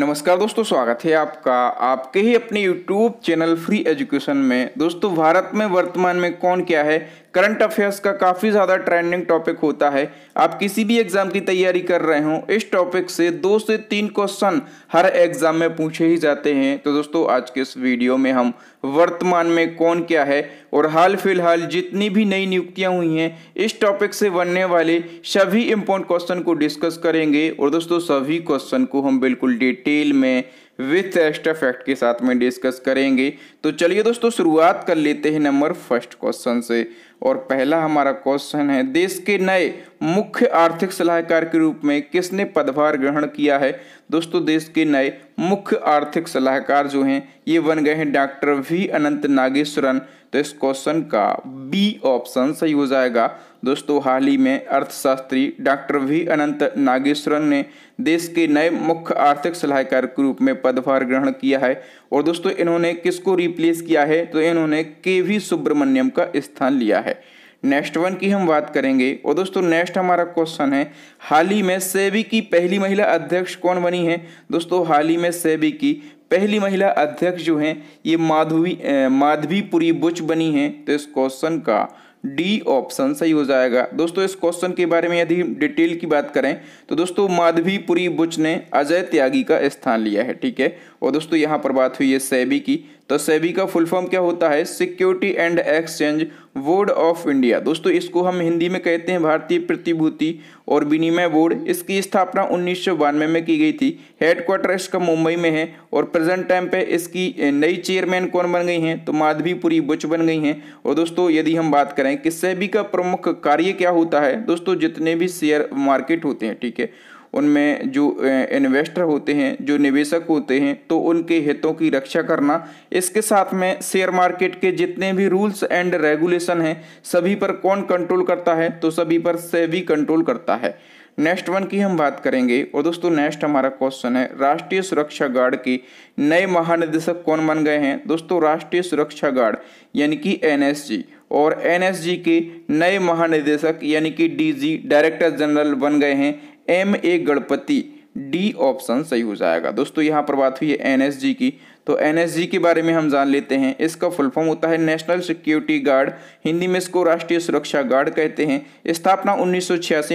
नमस्कार दोस्तों स्वागत है आपका आपके ही अपने YouTube चैनल फ्री एजुकेशन में दोस्तों भारत में वर्तमान में कौन क्या है करंट अफेयर्स का काफ़ी ज़्यादा ट्रेंडिंग टॉपिक होता है आप किसी भी एग्ज़ाम की तैयारी कर रहे हो इस टॉपिक से दो से तीन क्वेश्चन हर एग्ज़ाम में पूछे ही जाते हैं तो दोस्तों आज के इस वीडियो में हम वर्तमान में कौन क्या है और हाल फिलहाल जितनी भी नई नियुक्तियां हुई हैं इस टॉपिक से बनने वाले सभी इम्पोर्टेंट क्वेश्चन को डिस्कस करेंगे और दोस्तों सभी क्वेश्चन को हम बिल्कुल डिटेल में विथ एक्स्ट्रा फैक्ट के साथ में डिस्कस करेंगे तो चलिए दोस्तों शुरुआत कर लेते हैं नंबर फर्स्ट क्वेश्चन से और पहला हमारा क्वेश्चन है देश के नए मुख्य आर्थिक सलाहकार के रूप में किसने पदभार ग्रहण किया है दोस्तों देश के नए मुख्य आर्थिक सलाहकार जो हैं ये बन गए हैं डॉक्टर वी अनंत नागेश्वरन तो इस क्वेश्चन का बी ऑप्शन सही हो जाएगा दोस्तों हाल ही में अर्थशास्त्री डॉक्टर वी अनंत नागेश्वरन ने देश के नए मुख्य आर्थिक सलाहकार के रूप में पदभार ग्रहण किया है और दोस्तों इन्होंने किसको रिप्लेस किया है तो इन्होंने के वी सुब्रमण्यम का स्थान लिया है नेक्स्ट वन की हम बात करेंगे और दोस्तों नेक्स्ट हमारा क्वेश्चन है हाल ही में सेबी की पहली महिला अध्यक्ष कौन बनी है दोस्तों हाल ही में सेबी की पहली महिला अध्यक्ष जो है ये माधवी माधवीपुरी बुच बनी है तो इस क्वेश्चन का डी ऑप्शन सही हो जाएगा दोस्तों इस क्वेश्चन के बारे में यदि डिटेल की बात करें तो दोस्तों माधवीपुरी बुच ने अजय त्यागी का स्थान लिया है ठीक है और दोस्तों यहाँ पर बात हुई है सैबी की तो सेबी का फुल फॉर्म क्या होता है security and exchange board of India दोस्तों इसको हम हिंदी में कहते हैं भारतीय प्रतिभूति और विनिमय बोर्ड इसकी स्थापना उन्नीस में की गई थी हेडक्वार्टर इसका मुंबई में है और प्रेजेंट टाइम पे इसकी नई चेयरमैन कौन बन गई हैं तो माधवीपुरी बुच बन गई हैं और दोस्तों यदि हम बात करें कि सेबी का प्रमुख कार्य क्या होता है दोस्तों जितने भी शेयर मार्केट होते हैं ठीक है उनमें जो इन्वेस्टर होते हैं जो निवेशक होते हैं तो उनके हितों की रक्षा करना इसके साथ में शेयर मार्केट के जितने भी रूल्स एंड रेगुलेशन हैं सभी पर कौन कंट्रोल करता है तो सभी पर भी कंट्रोल करता है नेक्स्ट वन की हम बात करेंगे और दोस्तों नेक्स्ट हमारा क्वेश्चन है राष्ट्रीय सुरक्षा गार्ड के नए महानिदेशक कौन बन गए हैं दोस्तों राष्ट्रीय सुरक्षा गार्ड यानी कि एनएसजी और एनएसजी के नए महानिदेशक यानी कि डीजी डायरेक्टर जनरल बन गए हैं M A Ganapathy D option सही हो जाएगा दोस्तों यहाँ पर बात हुई है एनएसजी की तो एनएसजी के बारे में हम जान लेते हैं इसका फुल फॉर्म होता है नेशनल सिक्योरिटी गार्ड हिंदी में इसको राष्ट्रीय सुरक्षा गार्ड कहते हैं स्थापना उन्नीस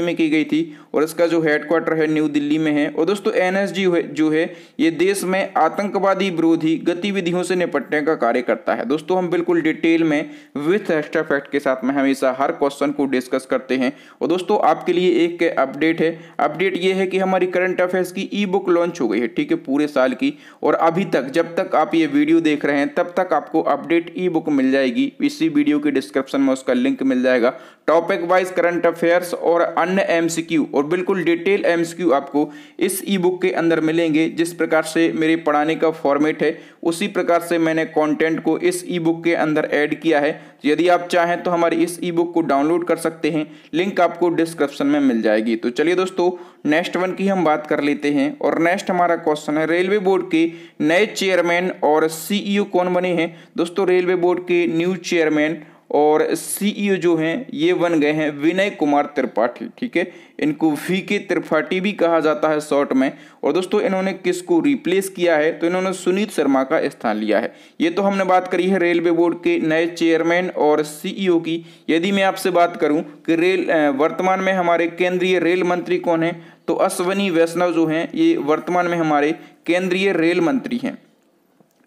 में की गई थी और इसका जो हेडक्वार्टर है न्यू दिल्ली में है और दोस्तों एनएसजी जो है ये देश में आतंकवादी विरोधी गतिविधियों से निपटने का कार्य करता है दोस्तों हम बिल्कुल डिटेल में विथ एक्स्ट्रा फैक्ट के साथ में हमेशा हर क्वेश्चन को डिस्कस करते हैं और दोस्तों आपके लिए एक अपडेट है अपडेट ये है कि हमारी करंट अफेयर्स की ई बुक लॉन्च हो गई है ठीक है पूरे साल की और अभी तक जब तक तक आप ये वीडियो देख रहे हैं तब तक आपको अपडेट ई बुक मिल जाएगी इसी वीडियो के डिस्क्रिप्शन में उसका लिंक मिल जाएगा टॉपिक वाइज करंट अफेयर्स और अन्य एमसीक्यू और बिल्कुल डिटेल एमसीक्यू आपको इस ई बुक के अंदर मिलेंगे जिस प्रकार से मेरे पढ़ाने का फॉर्मेट है उसी प्रकार से मैंने कंटेंट को इस ई बुक के अंदर ऐड किया है यदि आप चाहें तो हमारी इस ई बुक को डाउनलोड कर सकते हैं लिंक आपको डिस्क्रिप्शन में मिल जाएगी तो चलिए दोस्तों नेक्स्ट वन की हम बात कर लेते हैं और नेक्स्ट हमारा क्वेश्चन है रेलवे बोर्ड के नए चेयरमैन और सीईओ e कौन बने हैं दोस्तों रेलवे बोर्ड के न्यू चेयरमैन और सीईओ e जो हैं ये बन गए हैं विनय कुमार त्रिपाठी ठीक है इनको वी के त्रिपाठी भी कहा जाता है शॉर्ट में और दोस्तों इन्होंने किसको रिप्लेस किया है तो इन्होंने सुनीत शर्मा का स्थान लिया है ये तो हमने बात करी है रेलवे बोर्ड के नए चेयरमैन और सीईओ e की यदि मैं आपसे बात करूं कि रेल वर्तमान में हमारे केंद्रीय रेल मंत्री कौन है तो अश्वनी वैष्णव जो हैं ये वर्तमान में हमारे केंद्रीय रेल मंत्री हैं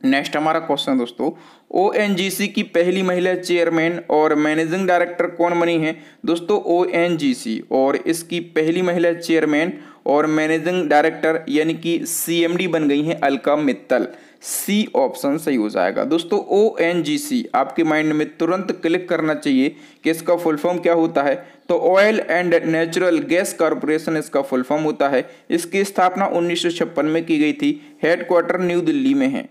नेक्स्ट हमारा क्वेश्चन दोस्तों ओ की पहली महिला चेयरमैन और मैनेजिंग डायरेक्टर कौन बनी है दोस्तों ओ और इसकी पहली महिला चेयरमैन और मैनेजिंग डायरेक्टर यानी कि सीएमडी बन गई हैं अलका मित्तल सी ऑप्शन सही हो जाएगा दोस्तों ओ एन जी सी आपके माइंड में तुरंत क्लिक करना चाहिए कि इसका फुल फॉर्म क्या होता है तो oil and natural gas corporation इसका फुल फॉर्म होता है इसकी स्थापना उन्नीस में की गई थी हेडक्वार्टर न्यू दिल्ली में है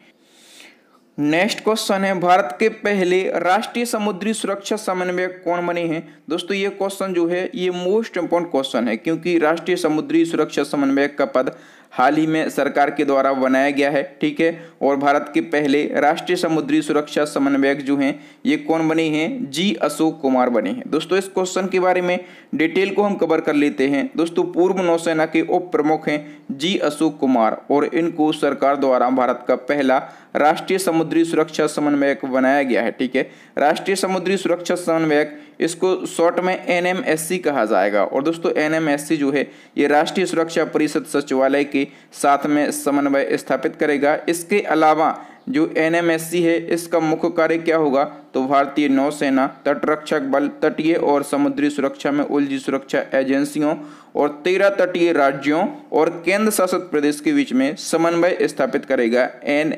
नेक्स्ट क्वेश्चन है भारत के पहले राष्ट्रीय समुद्री सुरक्षा समन्वयक कौन बने हैं दोस्तों ये क्वेश्चन जो है ये मोस्ट इंपोर्टेंट क्वेश्चन है क्योंकि राष्ट्रीय समुद्री सुरक्षा समन्वयक का पद हाल ही में सरकार के द्वारा बनाया गया है ठीक है और भारत के पहले राष्ट्रीय समुद्री सुरक्षा समन्वयक जो हैं ये कौन बने हैं जी अशोक कुमार बने हैं दोस्तों इस क्वेश्चन के बारे में डिटेल को हम कवर कर लेते हैं दोस्तों पूर्व नौसेना के उप प्रमुख हैं जी अशोक कुमार और इनको सरकार द्वारा भारत का पहला राष्ट्रीय समुद्री सुरक्षा समन्वयक बनाया गया है ठीक है राष्ट्रीय समुद्री सुरक्षा समन्वयक इसको शॉर्ट में एनएमएससी कहा जाएगा और दोस्तों एन जो है ये राष्ट्रीय सुरक्षा परिषद सचिवालय के साथ में समन्वय स्थापित करेगा इसके अलावा जो एन है इसका मुख्य कार्य क्या होगा तो भारतीय नौसेना तटरक्षक बल तटीय और समुद्री सुरक्षा में उलझी सुरक्षा एजेंसियों और तेरह तटीय राज्यों और केंद्र शासित प्रदेश के बीच में समन्वय स्थापित करेगा एन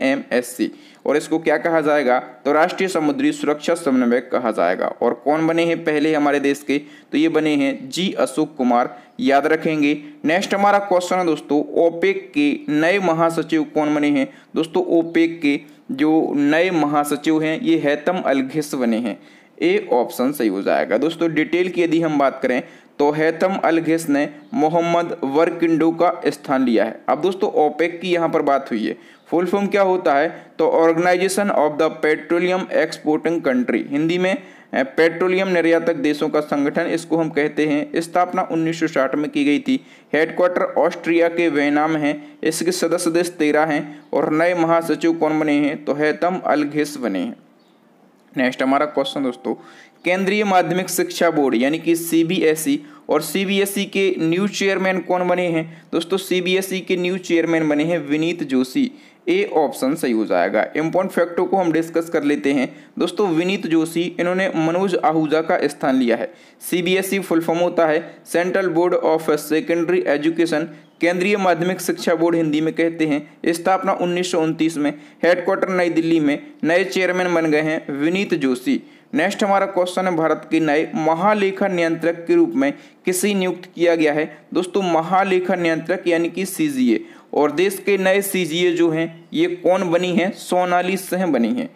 और इसको क्या कहा जाएगा तो राष्ट्रीय समुद्री सुरक्षा समन्वयक कहा जाएगा और कौन बने हैं पहले हमारे देश के तो ये बने हैं जी अशोक कुमार याद रखेंगे नेक्स्ट हमारा क्वेश्चन है दोस्तों ओपेक के नए महासचिव कौन बने हैं दोस्तों ओपेक के जो नए महासचिव हैं ये हैतम अलघिस बने हैं ए ऑप्शन सही हो जाएगा दोस्तों डिटेल की यदि हम बात करें तो हैतम अलघिस ने मोहम्मद वरकिंडो का स्थान लिया है अब दोस्तों ओपेक की यहाँ पर बात हुई है फुल फॉर्म क्या होता है तो organisation of the petroleum exporting country Hindi में पेट्रोलियम निर्यातक देशों का संगठन इसको हम कहते हैं स्थापना 1960 में की गई थी हेडक्वार्टर ऑस्ट्रिया के वेनाम है इसके सदस्य देश तेरह हैं और नए महासचिव कौन बने हैं तो हैतम अलघिस बने हैं नेक्स्ट हमारा क्वेश्चन दोस्तों केंद्रीय माध्यमिक शिक्षा बोर्ड यानी कि सीबीएसई e और सीबीएसई e के न्यू चेयरमैन कौन बने हैं दोस्तों सीबीएसई e के न्यू चेयरमैन बने हैं विनीत जोशी ए ऑप्शन सही हो जाएगा इम्पोर्टेंट फैक्टों को हम डिस्कस कर लेते हैं दोस्तों विनीत जोशी इन्होंने मनोज आहूजा का स्थान लिया है सीबीएसई फुल फॉर्म होता है central board of secondary education केंद्रीय माध्यमिक शिक्षा बोर्ड हिंदी में कहते हैं स्थापना उन्नीस में हेडक्वार्टर नई दिल्ली में नए चेयरमैन बन गए हैं विनीत जोशी नेक्स्ट हमारा क्वेश्चन है भारत के नए महालेखा नियंत्रक के रूप में किसी नियुक्त किया गया है दोस्तों महालेखा नियंत्रक यानी कि सीजीए और देश के नए सीजीए जो हैं ये कौन बनी हैं सोनाली सह बनी हैं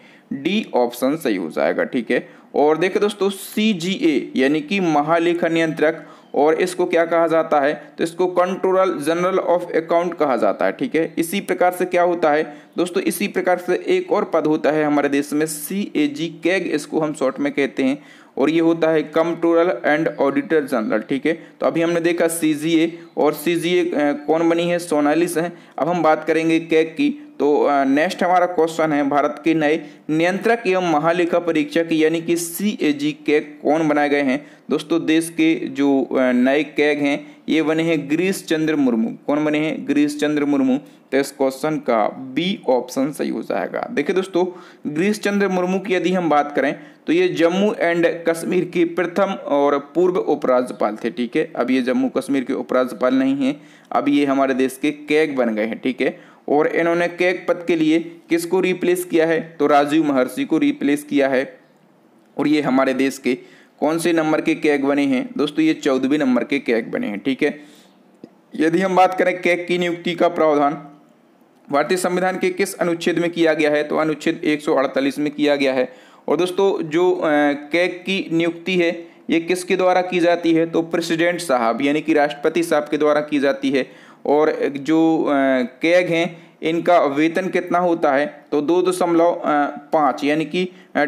डी ऑप्शन सही हो जाएगा ठीक है और देखे दोस्तों सी जी ए यानी कि महालेखा नियंत्रक और इसको क्या कहा जाता है तो इसको कंट्रोलर जनरल ऑफ अकाउंट कहा जाता है ठीक है इसी प्रकार से क्या होता है दोस्तों इसी प्रकार से एक और पद होता है हमारे देश में सी ए जी कैग इसको हम शॉर्ट में कहते हैं और ये होता है टूरल एंड ऑडिटर जनरल ठीक है तो अभी हमने देखा सी और सी कौन बनी है सोनालिस हैं अब हम बात करेंगे कैक की तो नेक्स्ट हमारा क्वेश्चन है भारत के नए नियंत्रक एवं महालेखा परीक्षक यानी कि सी ए जी कैग कौन बनाए गए हैं दोस्तों देश के जो नए कैग हैं ये बने हैं गिरीश चंद्र मुर्मू कौन बने हैं गिरीश चंद्र मुर्मू तो इस क्वेश्चन का बी ऑप्शन सही हो जाएगा देखिए दोस्तों गिरीश चंद्र मुर्मू की यदि हम बात करें तो ये जम्मू एंड कश्मीर के प्रथम और पूर्व उपराज्यपाल थे ठीक है अब ये जम्मू कश्मीर के उपराज्यपाल नहीं है अब ये हमारे देश के कैग बन गए हैं ठीक है और इन्होंने केक पद के लिए किसको रिप्लेस किया है तो राजीव महर्षि को रिप्लेस किया है और ये हमारे देश के कौन से नंबर के केक बने हैं दोस्तों ये चौदहवें नंबर के कैग बने हैं ठीक है यदि हम बात करें केक की नियुक्ति का प्रावधान भारतीय संविधान के किस अनुच्छेद में किया गया है तो अनुच्छेद 148 में किया गया है और दोस्तों जो कैग की नियुक्ति है ये किसके द्वारा की जाती है तो प्रेसिडेंट साहब यानी कि राष्ट्रपति साहब के द्वारा की जाती है और जो कैग हैं इनका वेतन कितना होता है तो दो दशमलव पाँच यानी कि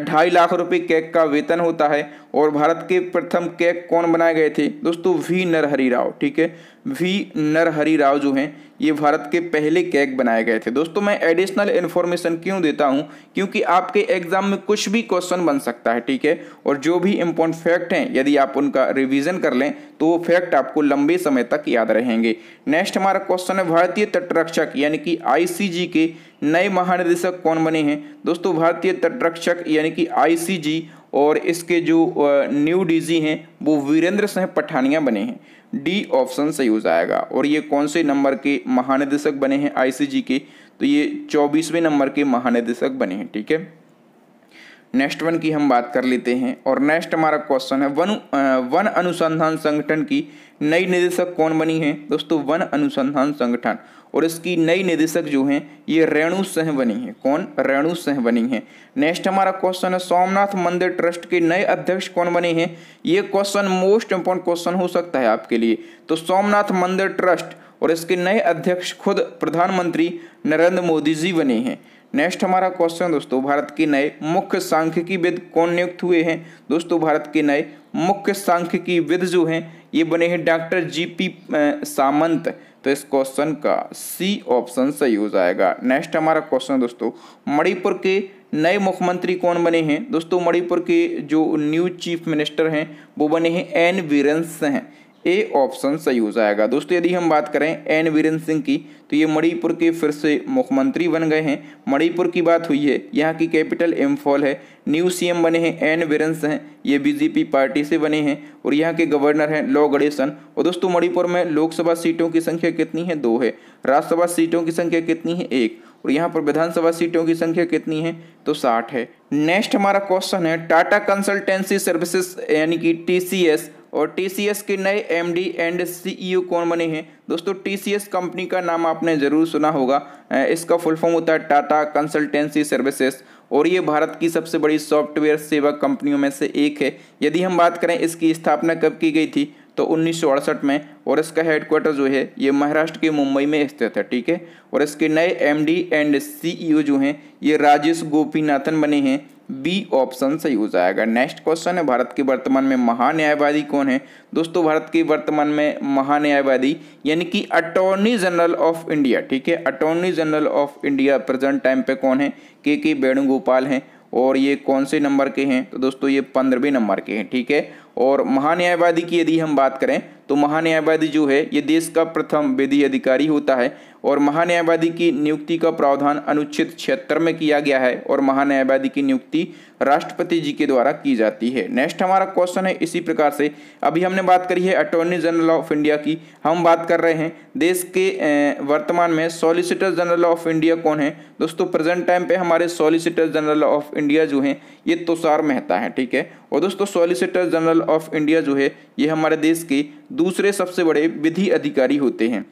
ढाई लाख रुपए कैग का वेतन होता है और भारत के प्रथम कैग कौन बनाए गए थे दोस्तों वी नरहरी राव ठीक है वी नरहरी राव जो हैं ये भारत के पहले कैग बनाए गए थे दोस्तों मैं एडिशनल इन्फॉर्मेशन क्यों देता हूँ क्योंकि आपके एग्जाम में कुछ भी क्वेश्चन बन सकता है ठीक है और जो भी इम्पोर्टेंट फैक्ट हैं यदि आप उनका रिवीजन कर लें तो वो फैक्ट आपको लंबे समय तक याद रहेंगे नेक्स्ट हमारा क्वेश्चन है भारतीय तटरक्षक यानी कि आई के नए महानिदेशक कौन बने हैं दोस्तों भारतीय तटरक्षक यानी कि आई और इसके जो न्यू डी हैं वो वीरेंद्र सिंह पठानिया बने हैं डी ऑप्शन सही हो जाएगा और ये कौन से नंबर के महानिदेशक बने हैं आईसीजी के तो ये चौबीसवें नंबर के महानिदेशक बने हैं ठीक है नेक्स्ट वन की हम बात कर लेते हैं और नेक्स्ट हमारा क्वेश्चन है वन वन अनुसंधान संगठन की नई निदेशक कौन बनी है दोस्तों वन अनुसंधान संगठन और इसकी नई निदेशक जो है ये रेणु सह बनी है कौन रेणु सह बनी है नेक्स्ट हमारा क्वेश्चन है सोमनाथ मंदिर ट्रस्ट के नए अध्यक्ष कौन बने हैं ये क्वेश्चन मोस्ट इम्पोर्टेंट क्वेश्चन हो सकता है आपके लिए तो सोमनाथ मंदिर ट्रस्ट और इसके नए अध्यक्ष खुद प्रधानमंत्री नरेंद्र मोदी जी बने हैं नेक्स्ट हमारा क्वेश्चन दोस्तों भारत के नए मुख्य सांख्यिकी विद कौन नियुक्त हुए हैं दोस्तों भारत के नए मुख्य सांख्यिकी विद जो हैं ये बने हैं डॉक्टर जीपी सामंत तो इस क्वेश्चन का सी ऑप्शन सही हो जाएगा नेक्स्ट हमारा क्वेश्चन दोस्तों मणिपुर के नए मुख्यमंत्री कौन बने हैं दोस्तों मणिपुर के जो न्यू चीफ मिनिस्टर हैं वो बने हैं एन वीरेंस हैं ए ऑप्शन सही हो जाएगा दोस्तों यदि हम बात करें एन वीरेंद्र सिंह की तो ये मणिपुर के फिर से मुख्यमंत्री बन गए हैं मणिपुर की बात हुई है यहाँ की कैपिटल एम्फॉल है न्यू सीएम बने हैं एन वीरेंद्र सिंह ये बीजेपी पार्टी से बने हैं और यहाँ के गवर्नर हैं लॉ गणेशन और दोस्तों मणिपुर में लोकसभा सीटों की संख्या कितनी है दो है राज्यसभा सीटों की संख्या कितनी है एक और यहाँ पर विधानसभा सीटों की संख्या कितनी है तो साठ है नेक्स्ट हमारा क्वेश्चन है टाटा कंसल्टेंसी सर्विसेज यानी कि टी और टीसीएस के नए डी एंड सीईओ कौन बने हैं दोस्तों टीसीएस कंपनी का नाम आपने ज़रूर सुना होगा इसका फुल फॉर्म होता है टाटा कंसल्टेंसी सर्विसेज और ये भारत की सबसे बड़ी सॉफ्टवेयर सेवा कंपनियों में से एक है यदि हम बात करें इसकी स्थापना कब की गई थी तो उन्नीस में और इसका हेडक्वार्टर जो है ये महाराष्ट्र के मुंबई में स्थित है ठीक है और इसके नए एम एंड सी जो हैं ये राजेश गोपीनाथन बने हैं बी ऑप्शन सही हो जाएगा नेक्स्ट क्वेश्चन है भारत के वर्तमान में महान्यायवादी कौन है दोस्तों भारत के वर्तमान में महान्यायवादी यानी कि अटॉर्नी जनरल ऑफ इंडिया ठीक है attorney general of India present time पे कौन है के के वेणुगोपाल हैं और ये कौन से नंबर के हैं तो दोस्तों ये पंद्रहवें नंबर के हैं ठीक है और महान्यायवादी की यदि हम बात करें तो महान्यायवादी जो है ये देश का प्रथम विधि अधिकारी होता है और महान्यायवादी की नियुक्ति का प्रावधान अनुच्छेद छिहत्तर में किया गया है और महान्यायवादी की नियुक्ति राष्ट्रपति जी के द्वारा की जाती है नेक्स्ट हमारा क्वेश्चन है इसी प्रकार से अभी हमने बात करी है अटॉर्नी जनरल ऑफ इंडिया की हम बात कर रहे हैं देश के वर्तमान में सॉलिसिटर जनरल ऑफ इंडिया कौन है दोस्तों प्रेजेंट टाइम पे हमारे सॉलिसिटर जनरल ऑफ इंडिया जो है ये तुषार मेहता है ठीक है और दोस्तों सॉलिसिटर जनरल ऑफ इंडिया जो है ये हमारे देश के दूसरे सबसे बड़े विधि अधिकारी होते हैं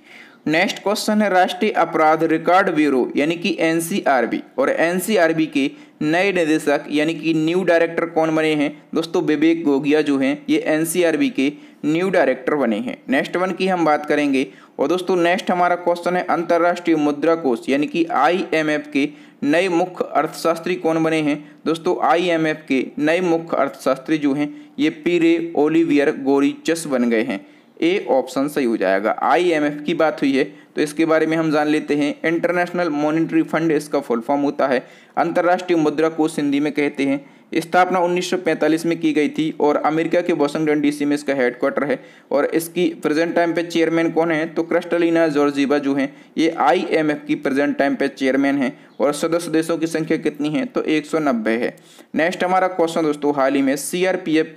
नेक्स्ट क्वेश्चन है राष्ट्रीय अपराध रिकॉर्ड ब्यूरो यानी कि एनसीआरबी और एनसीआरबी के नए निदेशक यानी कि न्यू डायरेक्टर कौन बने हैं दोस्तों विवेक गोगिया जो हैं ये एनसीआरबी के न्यू डायरेक्टर बने हैं नेक्स्ट वन की हम बात करेंगे और दोस्तों नेक्स्ट हमारा क्वेश्चन है अंतर्राष्ट्रीय मुद्रा कोष यानी कि आई के नए मुख्य अर्थशास्त्री कौन बने हैं दोस्तों आई के नए मुख्य अर्थशास्त्री जो हैं ये पीरे ओलिवियर गोरीचस बन गए हैं ए ऑप्शन सही हो जाएगा आईएमएफ की बात हुई है तो इसके बारे में हम जान लेते हैं इंटरनेशनल मॉनिटरी फंड इसका फुल फॉर्म होता है अंतर्राष्ट्रीय मुद्रा कोष हिंदी में कहते हैं स्थापना 1945 में की गई थी और अमेरिका के वॉशिंगटन डीसी में इसका हेडक्वार्टर है और इसकी प्रेजेंट टाइम पे चेयरमैन कौन है तो क्रिस्टलिना जोरजीबा जो हैं ये आईएमएफ की प्रेजेंट टाइम पे चेयरमैन हैं और सदस्य देशों की संख्या कितनी है तो 190 है नेक्स्ट हमारा क्वेश्चन दोस्तों हाल ही में सी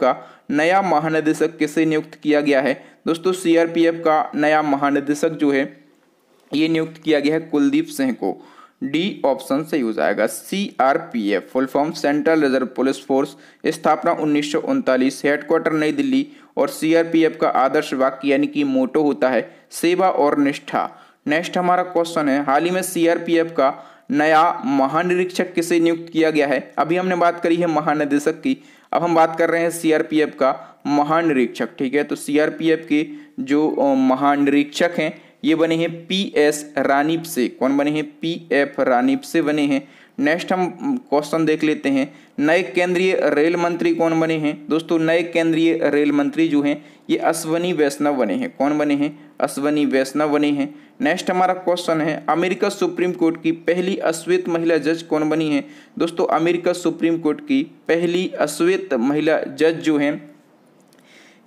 का नया महानिदेशक किसे नियुक्त किया गया है दोस्तों सी का नया महानिदेशक जो है ये नियुक्त किया गया है कुलदीप सिंह को डी ऑप्शन से यूज आएगा C R P F full form central reserve police force स्थापना उन्नीस सौ उनतालीस हेडक्वार्टर नई दिल्ली और सी आर पी एफ का आदर्श वाक्य यानी कि मोटो होता है सेवा और निष्ठा नेक्स्ट हमारा क्वेश्चन है हाल ही में सी आर पी एफ का नया महानिरीक्षक किसे नियुक्त किया गया है अभी हमने बात करी है महानिदेशक की अब हम बात कर रहे हैं सी आर पी एफ का महानिरीक्षक ठीक है तो सी आर पी एफ के जो महानिरीक्षक हैं ये बने हैं पी एस रानीप से कौन बने हैं पी एफ रानीप से बने हैं नेक्स्ट हम क्वेश्चन देख लेते हैं नए केंद्रीय रेल मंत्री कौन बने हैं दोस्तों नए केंद्रीय रेल मंत्री जो हैं ये अश्वनी वैष्णव बने हैं कौन बने हैं अश्वनी वैष्णव बने हैं नेक्स्ट हमारा क्वेश्चन है अमेरिका सुप्रीम कोर्ट की पहली अश्वेत महिला जज कौन बनी है दोस्तों अमेरिका सुप्रीम कोर्ट की पहली अश्वेत महिला जज जो है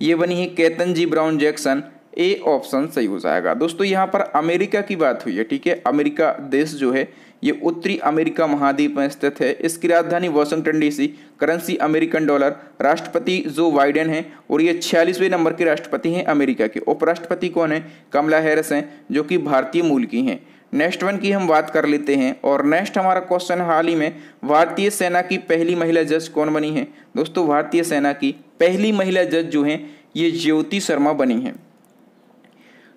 ये बनी है Ketanji Brown Jackson A option सही हो जाएगा दोस्तों यहाँ पर अमेरिका की बात हुई है ठीक है अमेरिका देश जो है ये उत्तरी अमेरिका महाद्वीप में स्थित है इसकी राजधानी वाशिंगटन डीसी करेंसी अमेरिकन डॉलर राष्ट्रपति जो बाइडेन हैं और ये छियालीसवें नंबर के राष्ट्रपति हैं अमेरिका के उपराष्ट्रपति कौन है कमला हैरिस हैं जो कि भारतीय मूल की हैं नेक्स्ट वन की हम बात कर लेते हैं और नेक्स्ट हमारा क्वेश्चन हाल ही में भारतीय सेना की पहली महिला जज कौन बनी है दोस्तों भारतीय सेना की पहली महिला जज जो है ये ज्योति शर्मा बनी है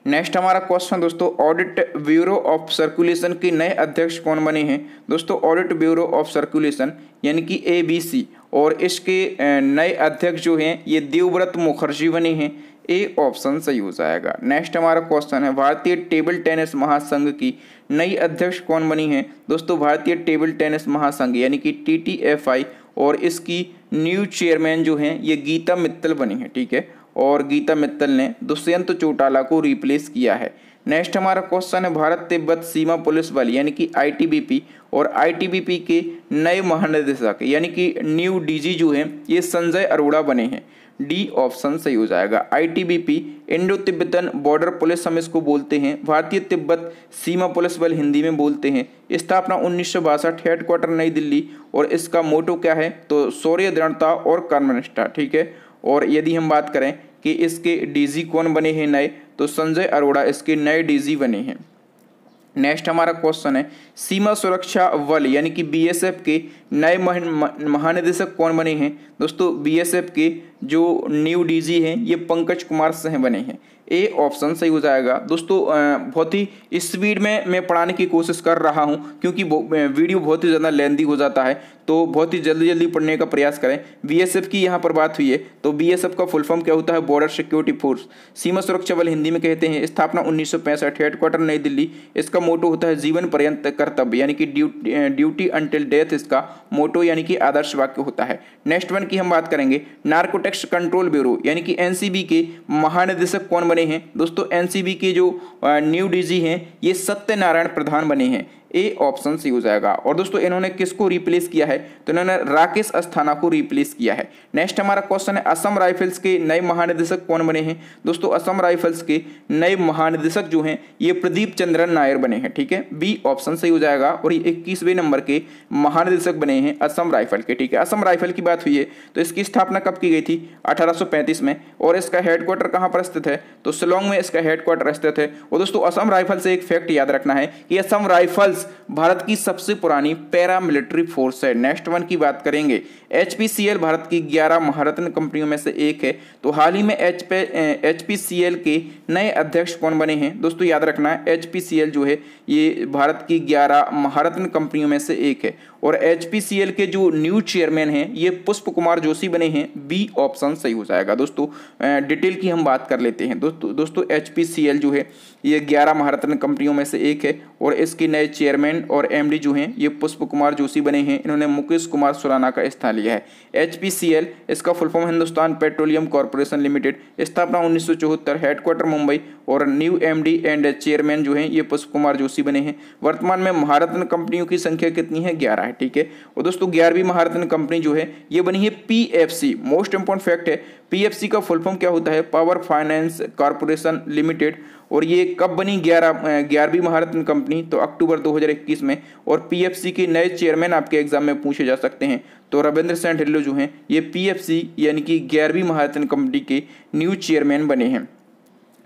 नेक्स्ट हमारा क्वेश्चन दोस्तों ऑडिट ब्यूरो ऑफ सर्कुलेशन के नए अध्यक्ष कौन बने हैं दोस्तों ऑडिट ब्यूरो ऑफ सर्कुलेशन यानी कि एबीसी और इसके नए अध्यक्ष जो हैं ये देवव्रत मुखर्जी बने हैं ए ऑप्शन सही हो जाएगा नेक्स्ट हमारा क्वेश्चन है भारतीय टेबल टेनिस महासंघ की नई अध्यक्ष कौन बनी है दोस्तों भारतीय टेबल टेनिस महासंघ यानी कि टी और इसकी न्यू चेयरमैन जो हैं ये गीता मित्तल बनी है ठीक है और गीता मित्तल ने दुष्यंत चौटाला को रिप्लेस किया है नेक्स्ट हमारा क्वेश्चन है भारत तिब्बत सीमा पुलिस बल यानी कि आईटीबीपी और आईटीबीपी के नए महानिदेशक यानी कि न्यू डीजी जो है ये संजय अरोड़ा बने हैं डी ऑप्शन सही हो जाएगा ITBP Indo Tibetan border police हम इसको बोलते हैं भारतीय तिब्बत सीमा पुलिस बल हिंदी में बोलते हैं स्थापना उन्नीस सौ बासठ हेडक्वार्टर नई दिल्ली और इसका मोटो क्या है तो सौर्य दृढ़ता और कर्मनिष्ठा ठीक है और यदि हम बात करें कि इसके डीजी कौन बने हैं नए तो संजय अरोड़ा इसके नए डीजी बने हैं नेक्स्ट हमारा क्वेश्चन है सीमा सुरक्षा बल यानी कि बीएसएफ के नए महानिदेशक कौन बने हैं दोस्तों बीएसएफ के जो न्यू डीजी हैं ये पंकज कुमार सिंह बने हैं ए ऑप्शन सही हो जाएगा दोस्तों बहुत ही स्पीड में मैं पढ़ाने की कोशिश कर रहा हूं क्योंकि वीडियो बहुत ही ज़्यादा लेंदी हो जाता है तो बहुत ही जल्दी जल्दी पढ़ने का प्रयास करें बीएसएफ की यहाँ पर बात हुई है तो बीएसएफ का फुल फॉर्म क्या होता है बॉर्डर सिक्योरिटी फोर्स सीमा सुरक्षा बल हिंदी में कहते हैं स्थापना उन्नीस सौ पैंसठ हेडक्वार्टर नई दिल्ली इसका मोटो होता है जीवन पर्यंत कर्तव्य यानी कि ड्यूटी अंटिल डेथ इसका मोटो यानी कि आदर्श वाक्य होता है नेक्स्ट वन की हम बात करेंगे नार्कोटेक्स कंट्रोल ब्यूरो यानी कि एनसीबी के महानिदेशक कौन बने हैं दोस्तों एनसीबी के जो न्यू जी हैं ये सत्यनारायण प्रधान बने हैं ए ऑप्शन सी हो जाएगा और दोस्तों इन्होंने किसको रिप्लेस किया है तो इन्होंने राकेश अस्थाना को रिप्लेस किया है नेक्स्ट हमारा क्वेश्चन है असम राइफल्स के नए महानिदेशक कौन बने हैं दोस्तों असम राइफल्स के नए महानिदेशक जो हैं ये प्रदीप चंद्रन नायर बने हैं ठीक है बी ऑप्शन सही हो जाएगा और ये इक्कीसवें नंबर के महानिदेशक बने हैं असम राइफल के ठीक है असम राइफल की बात हुई है तो इसकी स्थापना कब की गई थी अठारह में और इसका हेडक्वार्टर कहाँ पर स्थित है तो शिलोंग में इसका हेडक्वार्टर स्थित है और दोस्तों असम राइफल से एक फैक्ट याद रखना है कि असम राइफल्स एस भारत की सबसे पुरानी पैरामिलिट्री फोर्स है नेक्स्ट वन की बात करेंगे एच भारत की 11 महारत्न कंपनियों में से एक है तो हाल ही में एच के नए अध्यक्ष कौन बने हैं दोस्तों याद रखना एच जो है ये भारत की ग्यारह महारत्न कंपनियों में से एक है और एच के जो न्यू चेयरमैन हैं ये पुष्प कुमार जोशी बने हैं बी ऑप्शन सही हो जाएगा दोस्तों डिटेल की हम बात कर लेते हैं दोस्तों दोस्तों एच जो है ये ग्यारह महारत्न कंपनियों में से एक है और इसके नए चेयरमैन और एम जो हैं ये पुष्प कुमार जोशी बने हैं इन्होंने मुकेश कुमार सुराना का स्थान लिया है एच इसका full form Hindustan petroleum corporation limited स्थापना उन्नीस सौ हेडक्वार्टर मुंबई और न्यू एम एंड चेयरमैन जो हैं ये पुष्प कुमार जोशी बने हैं वर्तमान में महारत्न कंपनियों की संख्या कितनी है ग्यारह है ठीक है और दोस्तों ग्यारहवीं महारत्न कंपनी जो है ये बनी है पीएफसी मोस्ट इंपॉर्टेंट फैक्ट है पीएफसी का फुल फॉर्म क्या होता है पावर फाइनेंस कॉरपोरेशन लिमिटेड और ये कब बनी ग्यारह ग्यारहवीं महारत्न कंपनी तो अक्टूबर 2021 में और पीएफसी के नए चेयरमैन आपके एग्जाम में पूछे जा सकते हैं तो रविंद्र सैन ढिल्लो जो हैं ये पीएफसी यानी कि ग्यारहवीं महारत्न कंपनी के न्यू चेयरमैन बने हैं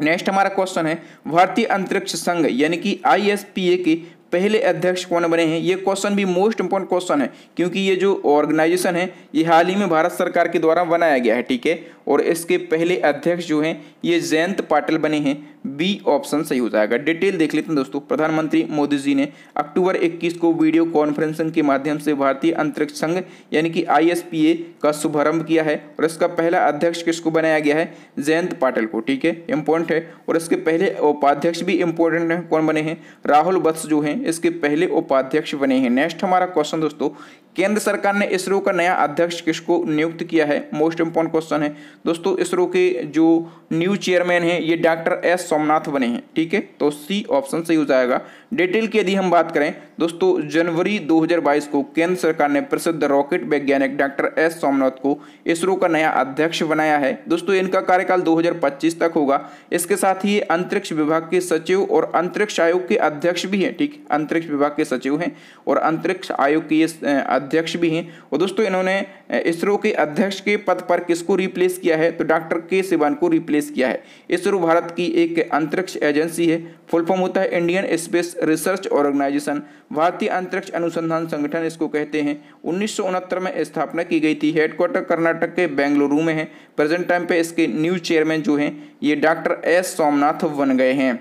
नेक्स्ट हमारा क्वेश्चन है भारतीय अंतरिक्ष संघ यानी कि आईएसपीए के पहले अध्यक्ष कौन बने हैं ये क्वेश्चन भी मोस्ट इंपॉर्टेंट क्वेश्चन है क्योंकि ये जो ऑर्गेनाइजेशन है ये हाल ही में भारत सरकार के द्वारा बनाया गया है ठीक है और इसके पहले अध्यक्ष जो हैं ये जयंत पाटिल बने हैं बी ऑप्शन सही हो जाएगा डिटेल देख लेते हैं दोस्तों प्रधानमंत्री मोदी जी ने अक्टूबर 21 को वीडियो कॉन्फ्रेंसिंग के माध्यम से भारतीय अंतरिक्ष संघ यानी कि आईएसपीए का शुभारंभ किया है और इसका पहला अध्यक्ष किसको बनाया गया है जयंत पाटिल को ठीक है इम्पोर्टेंट है और इसके पहले उपाध्यक्ष भी इम्पोर्टेंट है कौन बने हैं राहुल बत्स जो है इसके पहले उपाध्यक्ष बने हैं नेक्स्ट हमारा क्वेश्चन दोस्तों केंद्र सरकार ने इसरो का नया अध्यक्ष किसको नियुक्त किया है मोस्ट इम्पोर्टेंट क्वेश्चन है दोस्तों इसरो के जो न्यू चेयरमैन हैं ये डॉक्टर एस सोमनाथ बने हैं ठीक है तो सी ऑप्शन सही हो जाएगा डिटेल की यदि हम बात करें दोस्तों जनवरी 2022 को केंद्र सरकार ने प्रसिद्ध रॉकेट वैज्ञानिक डॉक्टर एस सोमनाथ को इसरो का नया अध्यक्ष बनाया है दोस्तों इनका कार्यकाल 2025 तक होगा इसके साथ ही ये अंतरिक्ष विभाग के सचिव और अंतरिक्ष आयोग के अध्यक्ष भी हैं ठीक अंतरिक्ष विभाग के सचिव हैं और अंतरिक्ष आयोग के अध्यक्ष भी हैं और दोस्तों इन्होंने इसरो के अध्यक्ष के पद पर किसको रिप्लेस किया है तो डॉक्टर के सिवान को रिप्लेस किया है इसरो भारत की एक अंतरिक्ष एजेंसी है फुलफॉर्म होता है इंडियन स्पेस रिसर्च ऑर्गेनाइजेशन भारतीय अंतरिक्ष अनुसंधान संगठन इसको कहते हैं उन्नीस में स्थापना की गई थी हेडक्वार्टर कर्नाटक के बेंगलुरु में है प्रेजेंट टाइम पे इसके न्यू चेयरमैन जो हैं ये डॉक्टर एस सोमनाथ बन गए हैं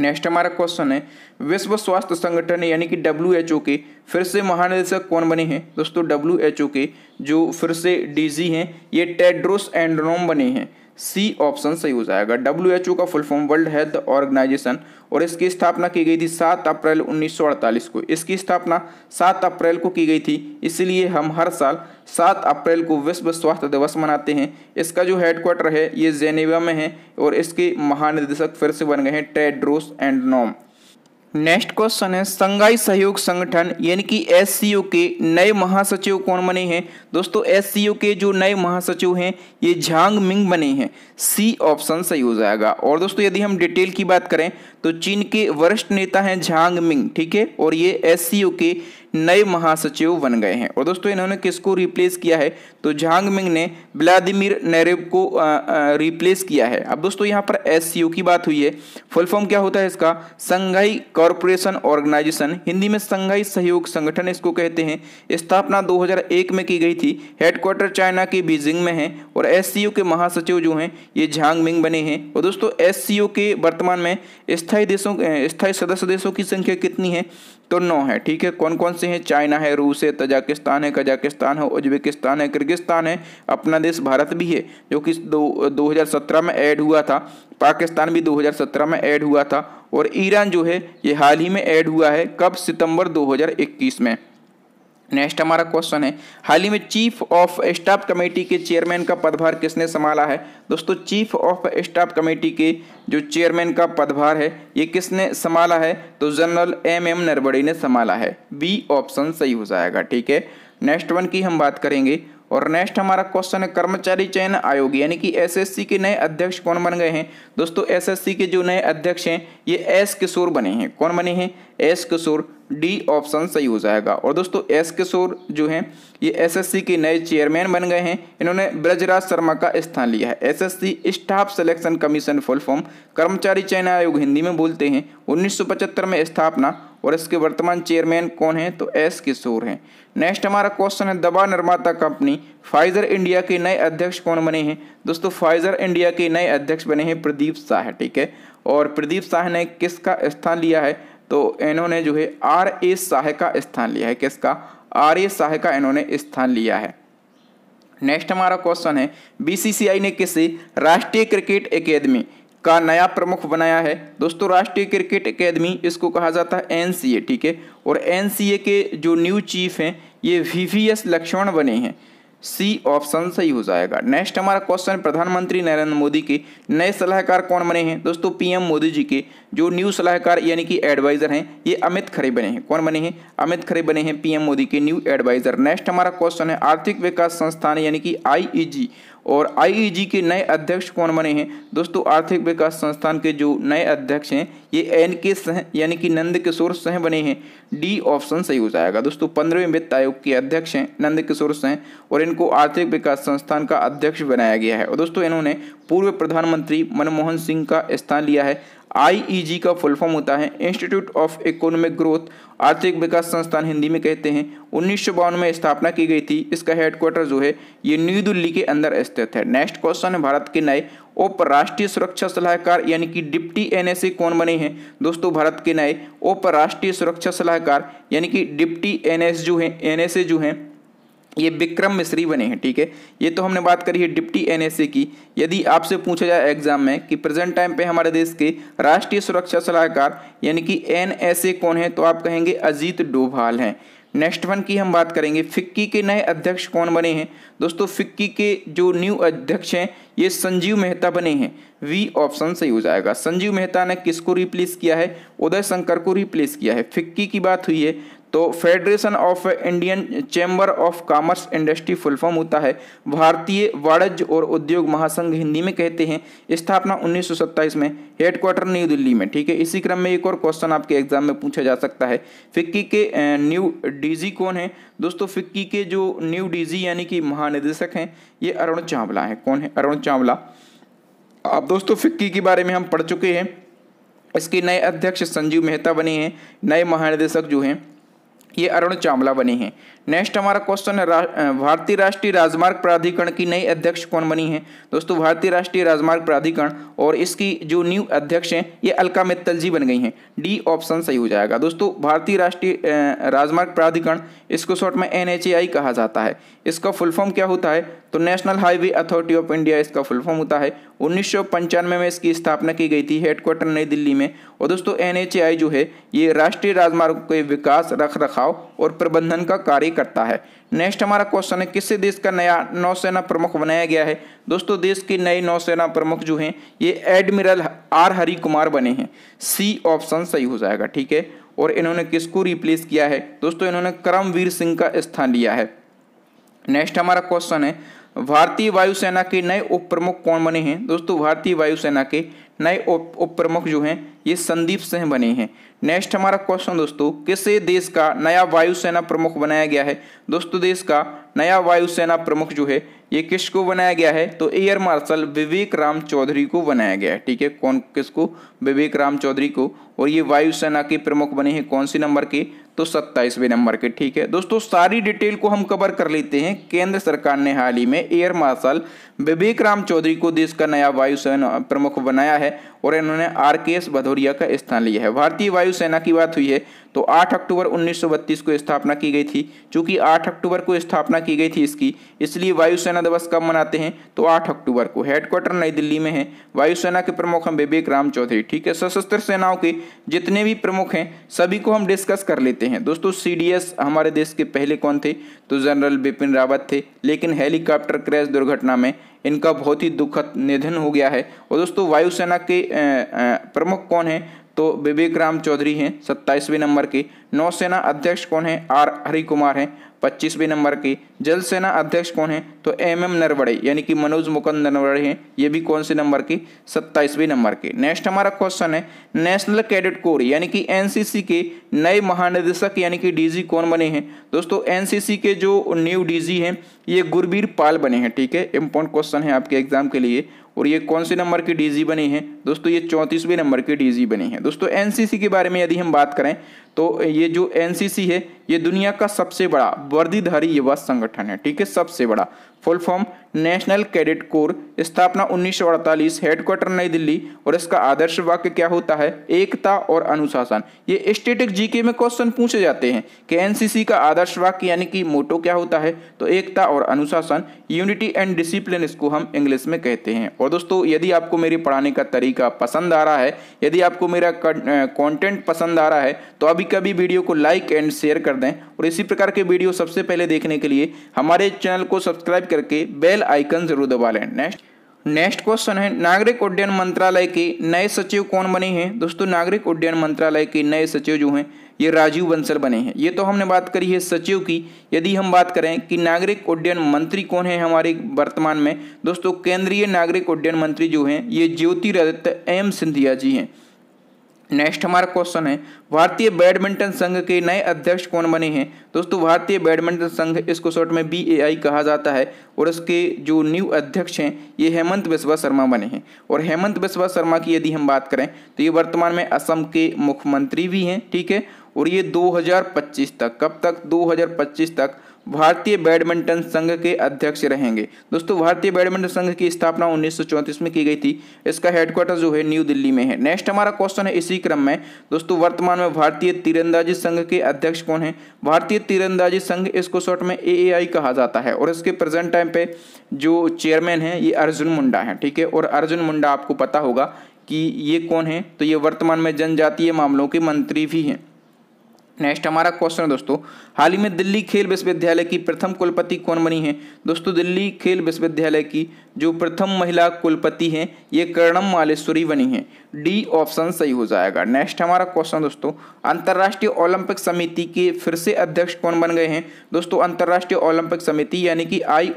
नेक्स्ट हमारा क्वेश्चन है विश्व स्वास्थ्य संगठन यानी कि डब्ल्यू के फिर से महानिदेशक कौन बने हैं दोस्तों डब्ल्यू के जो फिर से डीजी हैं ये टेड्रोस एंड्रोम बने हैं सी ऑप्शन सही हो जाएगा डब्ल्यू का full form world health organisation और इसकी स्थापना की गई थी 7 अप्रैल 1948 को इसकी स्थापना 7 अप्रैल को की गई थी इसलिए हम हर साल 7 अप्रैल को विश्व स्वास्थ्य दिवस मनाते हैं इसका जो हेडक्वार्टर है ये जेनेवा में है और इसके महानिदेशक फिर से बन गए हैं Tedros Adhanom next question है संघाई सहयोग संगठन यानी कि एस के नए महासचिव कौन बने हैं दोस्तों एस के जो नए महासचिव हैं ये झांग मिंग बने हैं सी ऑप्शन सही हो जाएगा और दोस्तों यदि हम डिटेल की बात करें तो चीन के वरिष्ठ नेता हैं झांग मिंग ठीक है और ये एस के नए महासचिव बन गए हैं और दोस्तों इन्होंने किसको रिप्लेस किया है तो झांग मिंग ने व्लादिमिर नेरेव को रिप्लेस किया है अब दोस्तों यहाँ पर एस की बात हुई है फुल फॉर्म क्या होता है इसका संघाई कॉरपोरेशन ऑर्गेनाइजेशन हिंदी में संघाई सहयोग संगठन इसको कहते हैं स्थापना दो में की गई थी हेडक्वार्टर चाइना के बीजिंग में है और एस के महासचिव जो हैं ये झांग मिंग बने हैं और दोस्तों एस के वर्तमान में स्थायी देशों स्थायी सदस्य देशों की संख्या कितनी है तो नौ है ठीक है कौन कौन से हैं चाइना है रूस है तजाकिस्तान है कजाकिस्तान है उज्बेकिस्तान है किर्गिस्तान है अपना देश भारत भी है जो कि दो दो में ऐड हुआ था पाकिस्तान भी 2017 में ऐड हुआ था और ईरान जो है ये हाल ही में ऐड हुआ है कब सितंबर 2021 में नेक्स्ट हमारा क्वेश्चन है हाल ही में चीफ ऑफ स्टाफ कमेटी के चेयरमैन का पदभार किसने संभाला है दोस्तों चीफ ऑफ स्टाफ कमेटी के जो चेयरमैन का पदभार है ये किसने संभाला है तो जनरल एम एम नरबड़े ने संभाला है बी ऑप्शन सही हो जाएगा ठीक है नेक्स्ट वन की हम बात करेंगे और नेक्स्ट हमारा क्वेश्चन है कर्मचारी चयन आयोग यानी कि एसएससी के नए अध्यक्ष कौन बन गए हैं दोस्तों एसएससी के जो नए अध्यक्ष हैं ये एस किशोर बने हैं कौन बने हैं एस किशोर डी ऑप्शन सही हो जाएगा और दोस्तों एस किशोर जो हैं ये एसएससी के नए चेयरमैन बन गए हैं इन्होंने ब्रजराज शर्मा का स्थान लिया है S staff selection commission full form कर्मचारी चयन आयोग हिंदी में बोलते हैं उन्नीस में स्थापना और इसके वर्तमान चेयरमैन कौन हैं तो एस किशोर हैं नेक्स्ट हमारा क्वेश्चन है दवा निर्माता कंपनी फाइजर इंडिया के नए अध्यक्ष कौन बने हैं दोस्तों फाइजर इंडिया के नए अध्यक्ष बने हैं प्रदीप शाह ठीक है और प्रदीप शाह ने किसका स्थान लिया है तो इन्होंने जो है आर ए शाह का स्थान लिया है किसका आर ए शाह का इन्होंने स्थान लिया है नेक्स्ट हमारा क्वेश्चन है बीसीसीआई ने किसे राष्ट्रीय क्रिकेट एकेडमी का नया प्रमुख बनाया है दोस्तों राष्ट्रीय क्रिकेट अकेदमी इसको कहा जाता है एन ठीक है और एन के जो न्यू चीफ हैं ये वी वी एस लक्ष्मण बने हैं सी ऑप्शन सही हो जाएगा नेक्स्ट हमारा क्वेश्चन प्रधानमंत्री नरेंद्र मोदी के नए सलाहकार कौन बने हैं दोस्तों पीएम मोदी जी के जो न्यू सलाहकार यानी कि एडवाइजर हैं ये अमित खरे बने हैं कौन बने हैं अमित खरे बने हैं पीएम मोदी के न्यू एडवाइजर नेक्स्ट हमारा क्वेश्चन है आर्थिक विकास संस्थान यानी कि आई और आईईजी e के नए अध्यक्ष कौन बने हैं दोस्तों आर्थिक विकास संस्थान के जो नए अध्यक्ष हैं ये एन के सह यानी कि नंद किशोर सह बने हैं डी ऑप्शन सही हो जाएगा दोस्तों पंद्रहवें वित्त आयोग के अध्यक्ष हैं नंद किशोर सह और इनको आर्थिक विकास संस्थान का अध्यक्ष बनाया गया है और दोस्तों इन्होंने पूर्व प्रधानमंत्री मनमोहन सिंह का स्थान लिया है आई e का फुल फॉर्म होता है इंस्टीट्यूट ऑफ इकोनॉमिक ग्रोथ आर्थिक विकास संस्थान हिंदी में कहते हैं उन्नीस में स्थापना की गई थी इसका हेडक्वार्टर जो है ये न्यू दिल्ली के अंदर स्थित है नेक्स्ट क्वेश्चन है भारत के नए उपराष्ट्रीय सुरक्षा सलाहकार यानी कि डिप्टी एनएसए कौन बने हैं दोस्तों भारत के नए उपराष्ट्रीय सुरक्षा सलाहकार यानी कि डिप्टी एनएस जो है एनएसए जो हैं ये विक्रम मिश्री बने हैं ठीक है ये तो हमने बात करी है डिप्टी एनएसए की यदि आपसे पूछा जाए एग्जाम में कि प्रेजेंट टाइम पे हमारे देश के राष्ट्रीय सुरक्षा सलाहकार यानी कि एनएसए कौन है तो आप कहेंगे अजीत डोभाल हैं नेक्स्ट वन की हम बात करेंगे फिक्की के नए अध्यक्ष कौन बने हैं दोस्तों फिक्की के जो न्यू अध्यक्ष हैं ये संजीव मेहता बने हैं वी ऑप्शन सही हो जाएगा संजीव मेहता ने किसको रिप्लेस किया है उदय शंकर को रिप्लेस किया है फिक्की की बात हुई है तो federation of Indian chamber of commerce industry full form होता है भारतीय वाणिज्य और उद्योग महासंघ हिंदी में कहते हैं स्थापना 1927 में हेडक्वार्टर न्यू दिल्ली में ठीक है इसी क्रम में एक और क्वेश्चन आपके एग्जाम में पूछा जा सकता है फिक्की के न्यू डीजी कौन है दोस्तों फिक्की के जो न्यू डीजी यानी कि महानिदेशक हैं ये अरुण चावला है कौन है अरुण चावला अब दोस्तों फिक्की के बारे में हम पढ़ चुके हैं इसके नए अध्यक्ष संजीव मेहता बने हैं नए महानिदेशक जो हैं ये अरुण चावला बने हैं नेक्स्ट हमारा क्वेश्चन है भारतीय राष्ट्रीय राजमार्ग प्राधिकरण की नई अध्यक्ष कौन बनी है दोस्तों भारतीय राष्ट्रीय राजमार्ग प्राधिकरण और इसकी जो न्यू अध्यक्ष हैं ये अलका मित्तल जी बन गई हैं डी ऑप्शन सही हो जाएगा दोस्तों भारतीय राष्ट्रीय राजमार्ग प्राधिकरण इसको शॉर्ट में एन कहा जाता है इसका फुल फॉर्म क्या होता है तो national highway authority of India इसका फुल फॉर्म होता है उन्नीस में इसकी स्थापना की गई थी हेडक्वार्टर नई दिल्ली में और दोस्तों एन जो है ये राष्ट्रीय राजमार्ग के विकास रख रखाव और प्रबंधन का कार्य करता है नेक्स्ट हमारा क्वेश्चन है किसी देश का नया नौसेना प्रमुख बनाया गया है दोस्तों देश के नई नौसेना प्रमुख जो है ये एडमिरल आर हरि कुमार बने हैं सी ऑप्शन सही हो जाएगा ठीक है और इन्होंने किसको रिप्लेस किया है दोस्तों इन्होंने करमवीर सिंह का स्थान लिया है नेक्स्ट हमारा क्वेश्चन है भारतीय वायुसेना के नए उप प्रमुख कौन बने हैं दोस्तों भारतीय वायुसेना के नए उप प्रमुख जो हैं ये संदीप सिंह बने हैं नेक्स्ट हमारा क्वेश्चन दोस्तों किसे देश का नया वायुसेना प्रमुख बनाया गया है दोस्तों देश का नया वायुसेना प्रमुख जो है ये किसको बनाया गया है तो एयर मार्शल विवेक राम चौधरी को बनाया गया है ठीक है कौन किसको विवेक राम चौधरी को और ये वायुसेना के प्रमुख बने हैं कौन से नंबर के तो सत्ताईसवें नंबर के ठीक है दोस्तों सारी डिटेल को हम कवर कर लेते हैं केंद्र सरकार ने हाल ही में एयर मार्शल विवेक राम चौधरी को देश का नया वायुसेना प्रमुख बनाया है और इन्होंने आर के एस भदौरिया का स्थान लिया है भारतीय वायुसेना की बात हुई है तो 8 अक्टूबर 1932 को स्थापना की गई थी चूंकि 8 अक्टूबर को स्थापना की गई थी इसकी इसलिए वायुसेना दिवस कब मनाते हैं तो 8 अक्टूबर को हेडक्वार्टर नई दिल्ली में है वायुसेना के प्रमुख हम विवेक राम चौधरी ठीक है सशस्त्र सेनाओं के जितने भी प्रमुख हैं सभी को हम डिस्कस कर लेते हैं दोस्तों सी हमारे देश के पहले कौन थे तो जनरल बिपिन रावत थे लेकिन हेलीकॉप्टर क्रैश दुर्घटना में इनका बहुत ही दुखद निधन हो गया है और दोस्तों वायुसेना के प्रमुख कौन है तो विवेक राम चौधरी हैं सत्ताईसवें नंबर के नौसेना अध्यक्ष कौन है आर हरिकुमार हैं पच्चीसवें नंबर की जल सेना अध्यक्ष कौन है तो एम एम नरवड़े यानी कि मनोज मुकुंद नरवड़े हैं ये भी कौन से नंबर की सत्ताईसवें नंबर की नेक्स्ट हमारा क्वेश्चन है नेशनल कैडेट कोर यानी कि एनसीसी के नए महानिदेशक यानी कि डीजी कौन बने हैं दोस्तों एनसीसी के जो न्यू डीजी हैं ये गुरबीर पाल बने हैं ठीक है इम्पोर्टेंट क्वेश्चन है आपके एग्जाम के लिए और ये कौन से नंबर की डीजी बनी है दोस्तों ये चौंतीसवें नंबर की डीजी बनी है दोस्तों एनसीसी के बारे में यदि हम बात करें तो ये जो एनसीसी है ये दुनिया का सबसे बड़ा वर्दीधारी युवा संगठन है ठीक है सबसे बड़ा full form national cadet corps स्थापना 1948 हेडक्वार्टर नई दिल्ली और इसका आदर्श वाक्य क्या होता है एकता और अनुशासन ये स्टेटिक जीके में क्वेश्चन पूछे जाते हैं कि एनसीसी का आदर्श वाक्य यानी कि मोटो क्या होता है तो एकता और अनुशासन यूनिटी एंड डिसिप्लिन इसको हम इंग्लिश में कहते हैं और दोस्तों यदि आपको मेरी पढ़ाने का तरीका पसंद आ रहा है यदि आपको मेरा कॉन्टेंट पसंद आ रहा है तो अभी कभी वीडियो को लाइक एंड शेयर कर दें और इसी प्रकार के वीडियो सबसे पहले देखने के लिए हमारे चैनल को सब्सक्राइब करके बेल आइकन जरूर दबा लें नेक्स्ट नेक्स्ट क्वेश्चन है नागरिक उड्डयन मंत्रालय के नए सचिव कौन बने हैं दोस्तों नागरिक उड्डयन मंत्रालय के नए सचिव जो हैं ये राजीव बंसल बने हैं ये तो हमने बात करी है सचिव की यदि हम बात करें कि नागरिक उड्डयन मंत्री कौन है हमारे वर्तमान में दोस्तों केंद्रीय नागरिक उड्डयन मंत्री जो हैं ये ज्योतिरादित्य एम सिंधिया जी हैं नेक्स्ट हमारा क्वेश्चन है भारतीय बैडमिंटन संघ के नए अध्यक्ष कौन बने हैं दोस्तों भारतीय बैडमिंटन संघ इसको शॉर्ट में बी ए आई कहा जाता है और इसके जो न्यू अध्यक्ष हैं ये हेमंत बिस्वा शर्मा बने हैं और हेमंत बिस्वा शर्मा की यदि हम बात करें तो ये वर्तमान में असम के मुख्यमंत्री भी हैं ठीक है और ये दो तक कब तक दो तक भारतीय बैडमिंटन संघ के अध्यक्ष रहेंगे दोस्तों भारतीय बैडमिंटन संघ की स्थापना उन्नीस में की गई थी इसका हेडक्वार्टर जो है न्यू दिल्ली में है नेक्स्ट हमारा क्वेश्चन है इसी क्रम में दोस्तों वर्तमान में भारतीय तीरंदाजी संघ के अध्यक्ष कौन है भारतीय तीरंदाजी संघ इसको शॉर्ट में ए कहा जाता है और इसके प्रेजेंट टाइम पे जो चेयरमैन है ये अर्जुन मुंडा है ठीक है और अर्जुन मुंडा आपको पता होगा कि ये कौन है तो ये वर्तमान में जनजातीय मामलों के मंत्री भी हैं नेक्स्ट हमारा क्वेश्चन है दोस्तों हाल ही में दिल्ली खेल विश्वविद्यालय की प्रथम कुलपति कौन बनी है दोस्तों दिल्ली खेल विश्वविद्यालय की जो प्रथम महिला कुलपति हैं ये कर्णम मालेश्वरी बनी हैं डी ऑप्शन सही हो जाएगा नेक्स्ट हमारा क्वेश्चन दोस्तों अंतर्राष्ट्रीय ओलंपिक समिति के फिर से अध्यक्ष कौन बन गए हैं दोस्तों अंतर्राष्ट्रीय ओलंपिक समिति यानी कि आई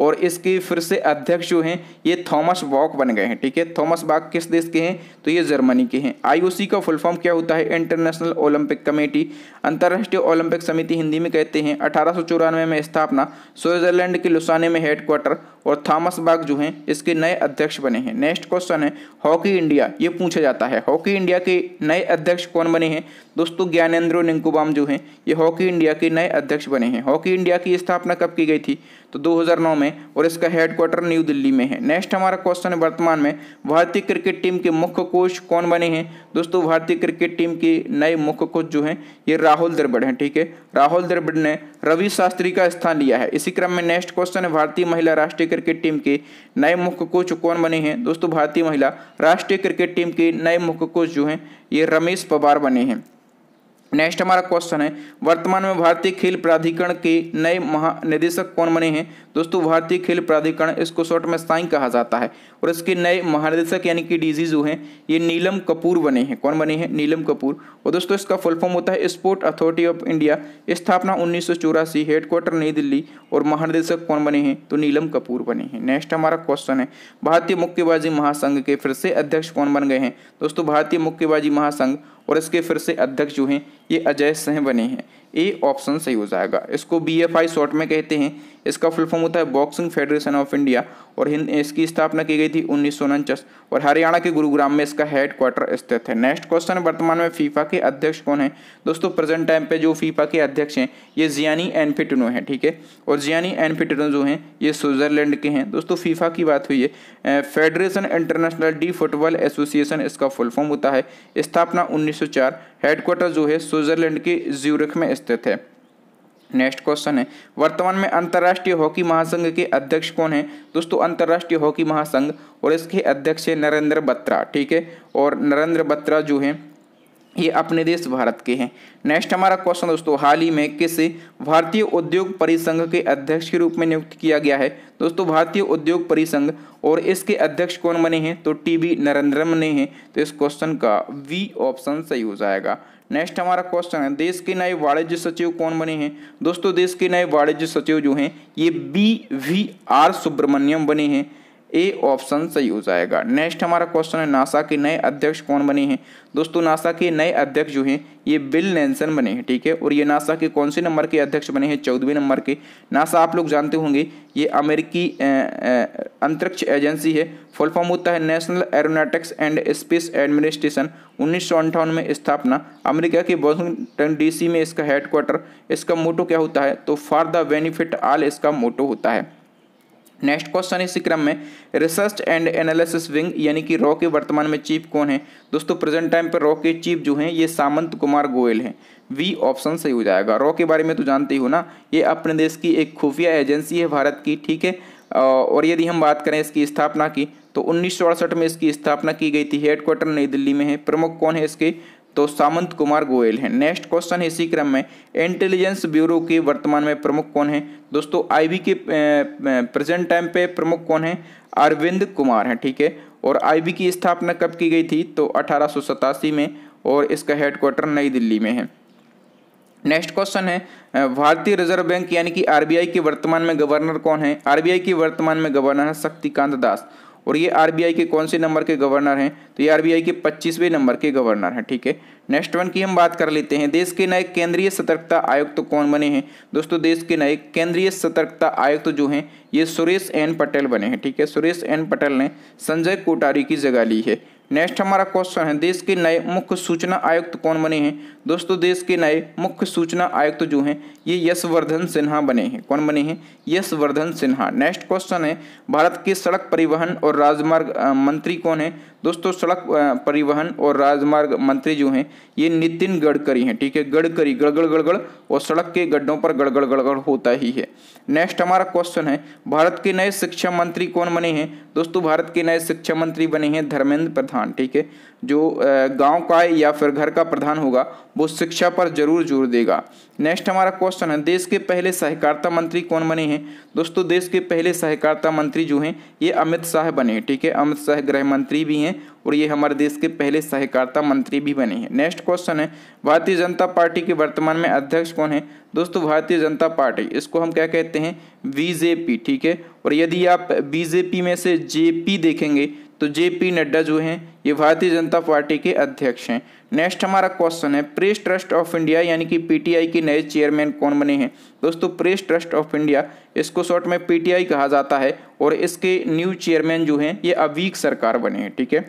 और इसके फिर से अध्यक्ष जो हैं ये थॉमस वॉक बन गए हैं ठीक है थॉमस वॉक किस देश के हैं तो ये जर्मनी के हैं आईओसी का फुल फॉर्म क्या होता है इंटरनेशनल ओलंपिक कमेटी अंतर्राष्ट्रीय ओलंपिक समिति हिंदी में कहते हैं अठारह में स्थापना स्विट्जरलैंड के लुसाने में हेडक्वार्टर और थॉमस बाग जो हैं इसके नए अध्यक्ष बने हैं नेक्स्ट क्वेश्चन है हॉकी इंडिया ये पूछा जाता है हॉकी इंडिया के नए अध्यक्ष कौन बने हैं दोस्तों ज्ञानेन्द्रो निंकुबाम जो हैं ये हॉकी इंडिया के नए अध्यक्ष बने हैं हॉकी इंडिया की स्थापना कब की गई थी तो 2009 में और इसका हेडक्वार्टर न्यू दिल्ली में है नेक्स्ट हमारा क्वेश्चन है वर्तमान में भारतीय क्रिकेट टीम के मुख्य कोच कौन बने हैं दोस्तों भारतीय क्रिकेट टीम के नए मुख्य कोच जो हैं ये राहुल द्रविड़ हैं ठीक है राहुल द्रविड़ ने रवि शास्त्री का स्थान लिया है इसी क्रम में नेक्स्ट क्वेश्चन है भारतीय महिला राष्ट्रीय क्रिकेट टीम के नए मुख्य कोच कौन बने हैं दोस्तों भारतीय महिला राष्ट्रीय क्रिकेट टीम के नए मुख्य कोच जो हैं ये रमेश पवार बने हैं नेक्स्ट हमारा क्वेश्चन है वर्तमान में भारतीय खेल प्राधिकरण के नए महानिदेशक कौन बने हैं दोस्तों भारतीय खेल प्राधिकरण इसको शॉर्ट में साई कहा जाता है और इसके नए महानिदेशक यानी कि डीजी जो है ये नीलम कपूर बने हैं कौन बने हैं नीलम कपूर और दोस्तों इसका फुल फॉर्म होता है स्पोर्ट अथॉरिटी ऑफ इंडिया स्थापना उन्नीस सौ चौरासी हेडक्वार्टर नई दिल्ली और महानिदेशक कौन बने हैं तो नीलम कपूर बने हैं नेक्स्ट हमारा क्वेश्चन है भारतीय मुक्केबाजी महासंघ के फिर से अध्यक्ष कौन बन गए हैं दोस्तों भारतीय मुक्केबाजी महासंघ और इसके फिर से अध्यक्ष जो हैं ये अजय सह बने हैं ए ऑप्शन सही हो जाएगा इसको बी एफ आई शॉर्ट में कहते हैं इसका फुल फॉर्म होता है बॉक्सिंग फेडरेशन ऑफ इंडिया और इसकी स्थापना की गई थी उन्नीस और हरियाणा के गुरुग्राम में इसका हेड क्वार्टर स्थित है नेक्स्ट क्वेश्चन वर्तमान में फीफा के अध्यक्ष कौन है दोस्तों प्रेजेंट टाइम पे जो फीफा के अध्यक्ष हैं ये जियानी एनफिटनो है ठीक है और जियानी एनफिटनो जो हैं ये स्विट्जरलैंड के हैं दोस्तों फीफा की बात हुई है federation international de football association इसका फुल फॉर्म होता है स्थापना उन्नीस हेडक्वार्टर जो है स्विट्जरलैंड के ज्यूरिख में स्थित है नेक्स्ट क्वेश्चन है वर्तमान में अंतर्राष्ट्रीय हॉकी महासंघ के अध्यक्ष कौन है दोस्तों अंतर्राष्ट्रीय हॉकी महासंघ और इसके अध्यक्ष है नरेंद्र बत्रा ठीक है और नरेंद्र बत्रा जो है ये अपने देश भारत के हैं नेक्स्ट हमारा क्वेश्चन दोस्तों हाल ही में किस भारतीय उद्योग परिसंघ के अध्यक्ष के रूप में नियुक्त किया गया है दोस्तों भारतीय उद्योग परिसंघ और इसके अध्यक्ष कौन बने हैं तो टी बी नरेंद्र बने हैं तो इस क्वेश्चन का वी ऑप्शन सही हो जाएगा नेक्स्ट हमारा क्वेश्चन है देश के नए वाणिज्य सचिव कौन बने हैं दोस्तों देश के नए वाणिज्य सचिव जो हैं ये बी वी आर सुब्रमण्यम बने हैं ए ऑप्शन सही हो जाएगा नेक्स्ट हमारा क्वेश्चन है नासा के नए अध्यक्ष कौन बने हैं दोस्तों नासा के नए अध्यक्ष जो हैं ये बिल नैनसन बने हैं ठीक है और ये नासा के कौन से नंबर के अध्यक्ष बने हैं चौदहवें नंबर के नासा आप लोग जानते होंगे ये अमेरिकी अंतरिक्ष एजेंसी है फुल फॉर्म होता है national aeronautics and space administration उन्नीस में स्थापना अमेरिका के वॉशिंगटन डीसी में इसका हेडक्वार्टर इसका मोटो क्या होता है तो फॉर द बेनिफिट ऑल इसका मोटो होता है नेक्स्ट क्वेश्चन इसी क्रम में रिसर्च एंड एनालिसिस विंग यानी कि रॉ के वर्तमान में चीफ कौन है दोस्तों प्रेजेंट टाइम पर रॉ के चीफ जो हैं ये सामंत कुमार गोयल हैं वी ऑप्शन सही हो जाएगा रॉ के बारे में तो जानते ही हो ना ये अपने देश की एक खुफिया एजेंसी है भारत की ठीक है और यदि हम बात करें इसकी स्थापना की तो उन्नीस में इसकी स्थापना की गई थी हेडक्वार्टर नई दिल्ली में है प्रमुख कौन है इसके तो सामंत कुमार गोयल हैं नेक्स्ट क्वेश्चन है इसी क्रम में इंटेलिजेंस ब्यूरो के वर्तमान में प्रमुख कौन है दोस्तों आईबी के प्रेजेंट टाइम पे प्रमुख कौन है अरविंद कुमार हैं ठीक है ठीके? और आईबी की स्थापना कब की गई थी तो अठारह में और इसका हेडक्वार्टर नई दिल्ली में है नेक्स्ट क्वेश्चन है भारतीय रिजर्व बैंक यानी कि आरबीआई के वर्तमान में गवर्नर कौन है आरबीआई के वर्तमान में गवर्नर है शक्तिकांत दास और ये आरबीआई के कौन से नंबर के गवर्नर हैं तो ये आरबीआई के 25वें नंबर के गवर्नर हैं ठीक है नेक्स्ट वन की हम बात कर लेते हैं देश के नए केंद्रीय सतर्कता आयुक्त तो कौन बने हैं दोस्तों देश के नए केंद्रीय सतर्कता आयुक्त तो जो हैं ये सुरेश एन पटेल बने हैं ठीक है सुरेश एन पटेल ने संजय कोटारी की जगह ली है नेक्स्ट हमारा क्वेश्चन है देश के नए मुख्य सूचना आयुक्त तो कौन बने हैं दोस्तों देश के नए मुख्य सूचना आयुक्त तो जो हैं ये यशवर्धन सिन्हा बने हैं कौन बने हैं यशवर्धन सिन्हा नेक्स्ट क्वेश्चन है भारत के सड़क परिवहन और राजमार्ग मंत्री कौन है दोस्तों सड़क परिवहन और राजमार्ग मंत्री जो हैं ये नितिन गडकरी हैं ठीक है गडकरी गड़गड़ गड़गड़ और सड़क के गड्ढों पर गड़गड़ गड़गड़ होता ही है नेक्स्ट हमारा क्वेश्चन है भारत के नए शिक्षा मंत्री कौन बने हैं दोस्तों भारत के नए शिक्षा मंत्री बने हैं धर्मेंद्र प्रधान ठीक है जो गांव का या फिर घर का प्रधान होगा वो शिक्षा पर जरूर जोर देगा नेक्स्ट हमारा क्वेश्चन है देश के पहले सहकारिता मंत्री कौन बने हैं दोस्तों देश के पहले सहकारिता मंत्री जो हैं ये अमित शाह बने ठीक है अमित शाह गृह मंत्री भी हैं और ये हमारे देश के पहले सहकारिता मंत्री भी बने हैं नेक्स्ट क्वेश्चन है भारतीय जनता पार्टी के वर्तमान में अध्यक्ष कौन है दोस्तों भारतीय जनता पार्टी इसको हम क्या कहते हैं बीजेपी ठीक है और यदि आप बीजेपी में से जेपी देखेंगे तो जे पी नड्डा जो हैं ये भारतीय जनता पार्टी के अध्यक्ष हैं नेक्स्ट हमारा क्वेश्चन है प्रेस ट्रस्ट ऑफ इंडिया यानी कि पीटीआई के नए चेयरमैन कौन बने हैं दोस्तों प्रेस ट्रस्ट ऑफ इंडिया इसको शॉर्ट में पीटीआई कहा जाता है और इसके न्यू चेयरमैन जो हैं ये अवीक सरकार बने हैं ठीक है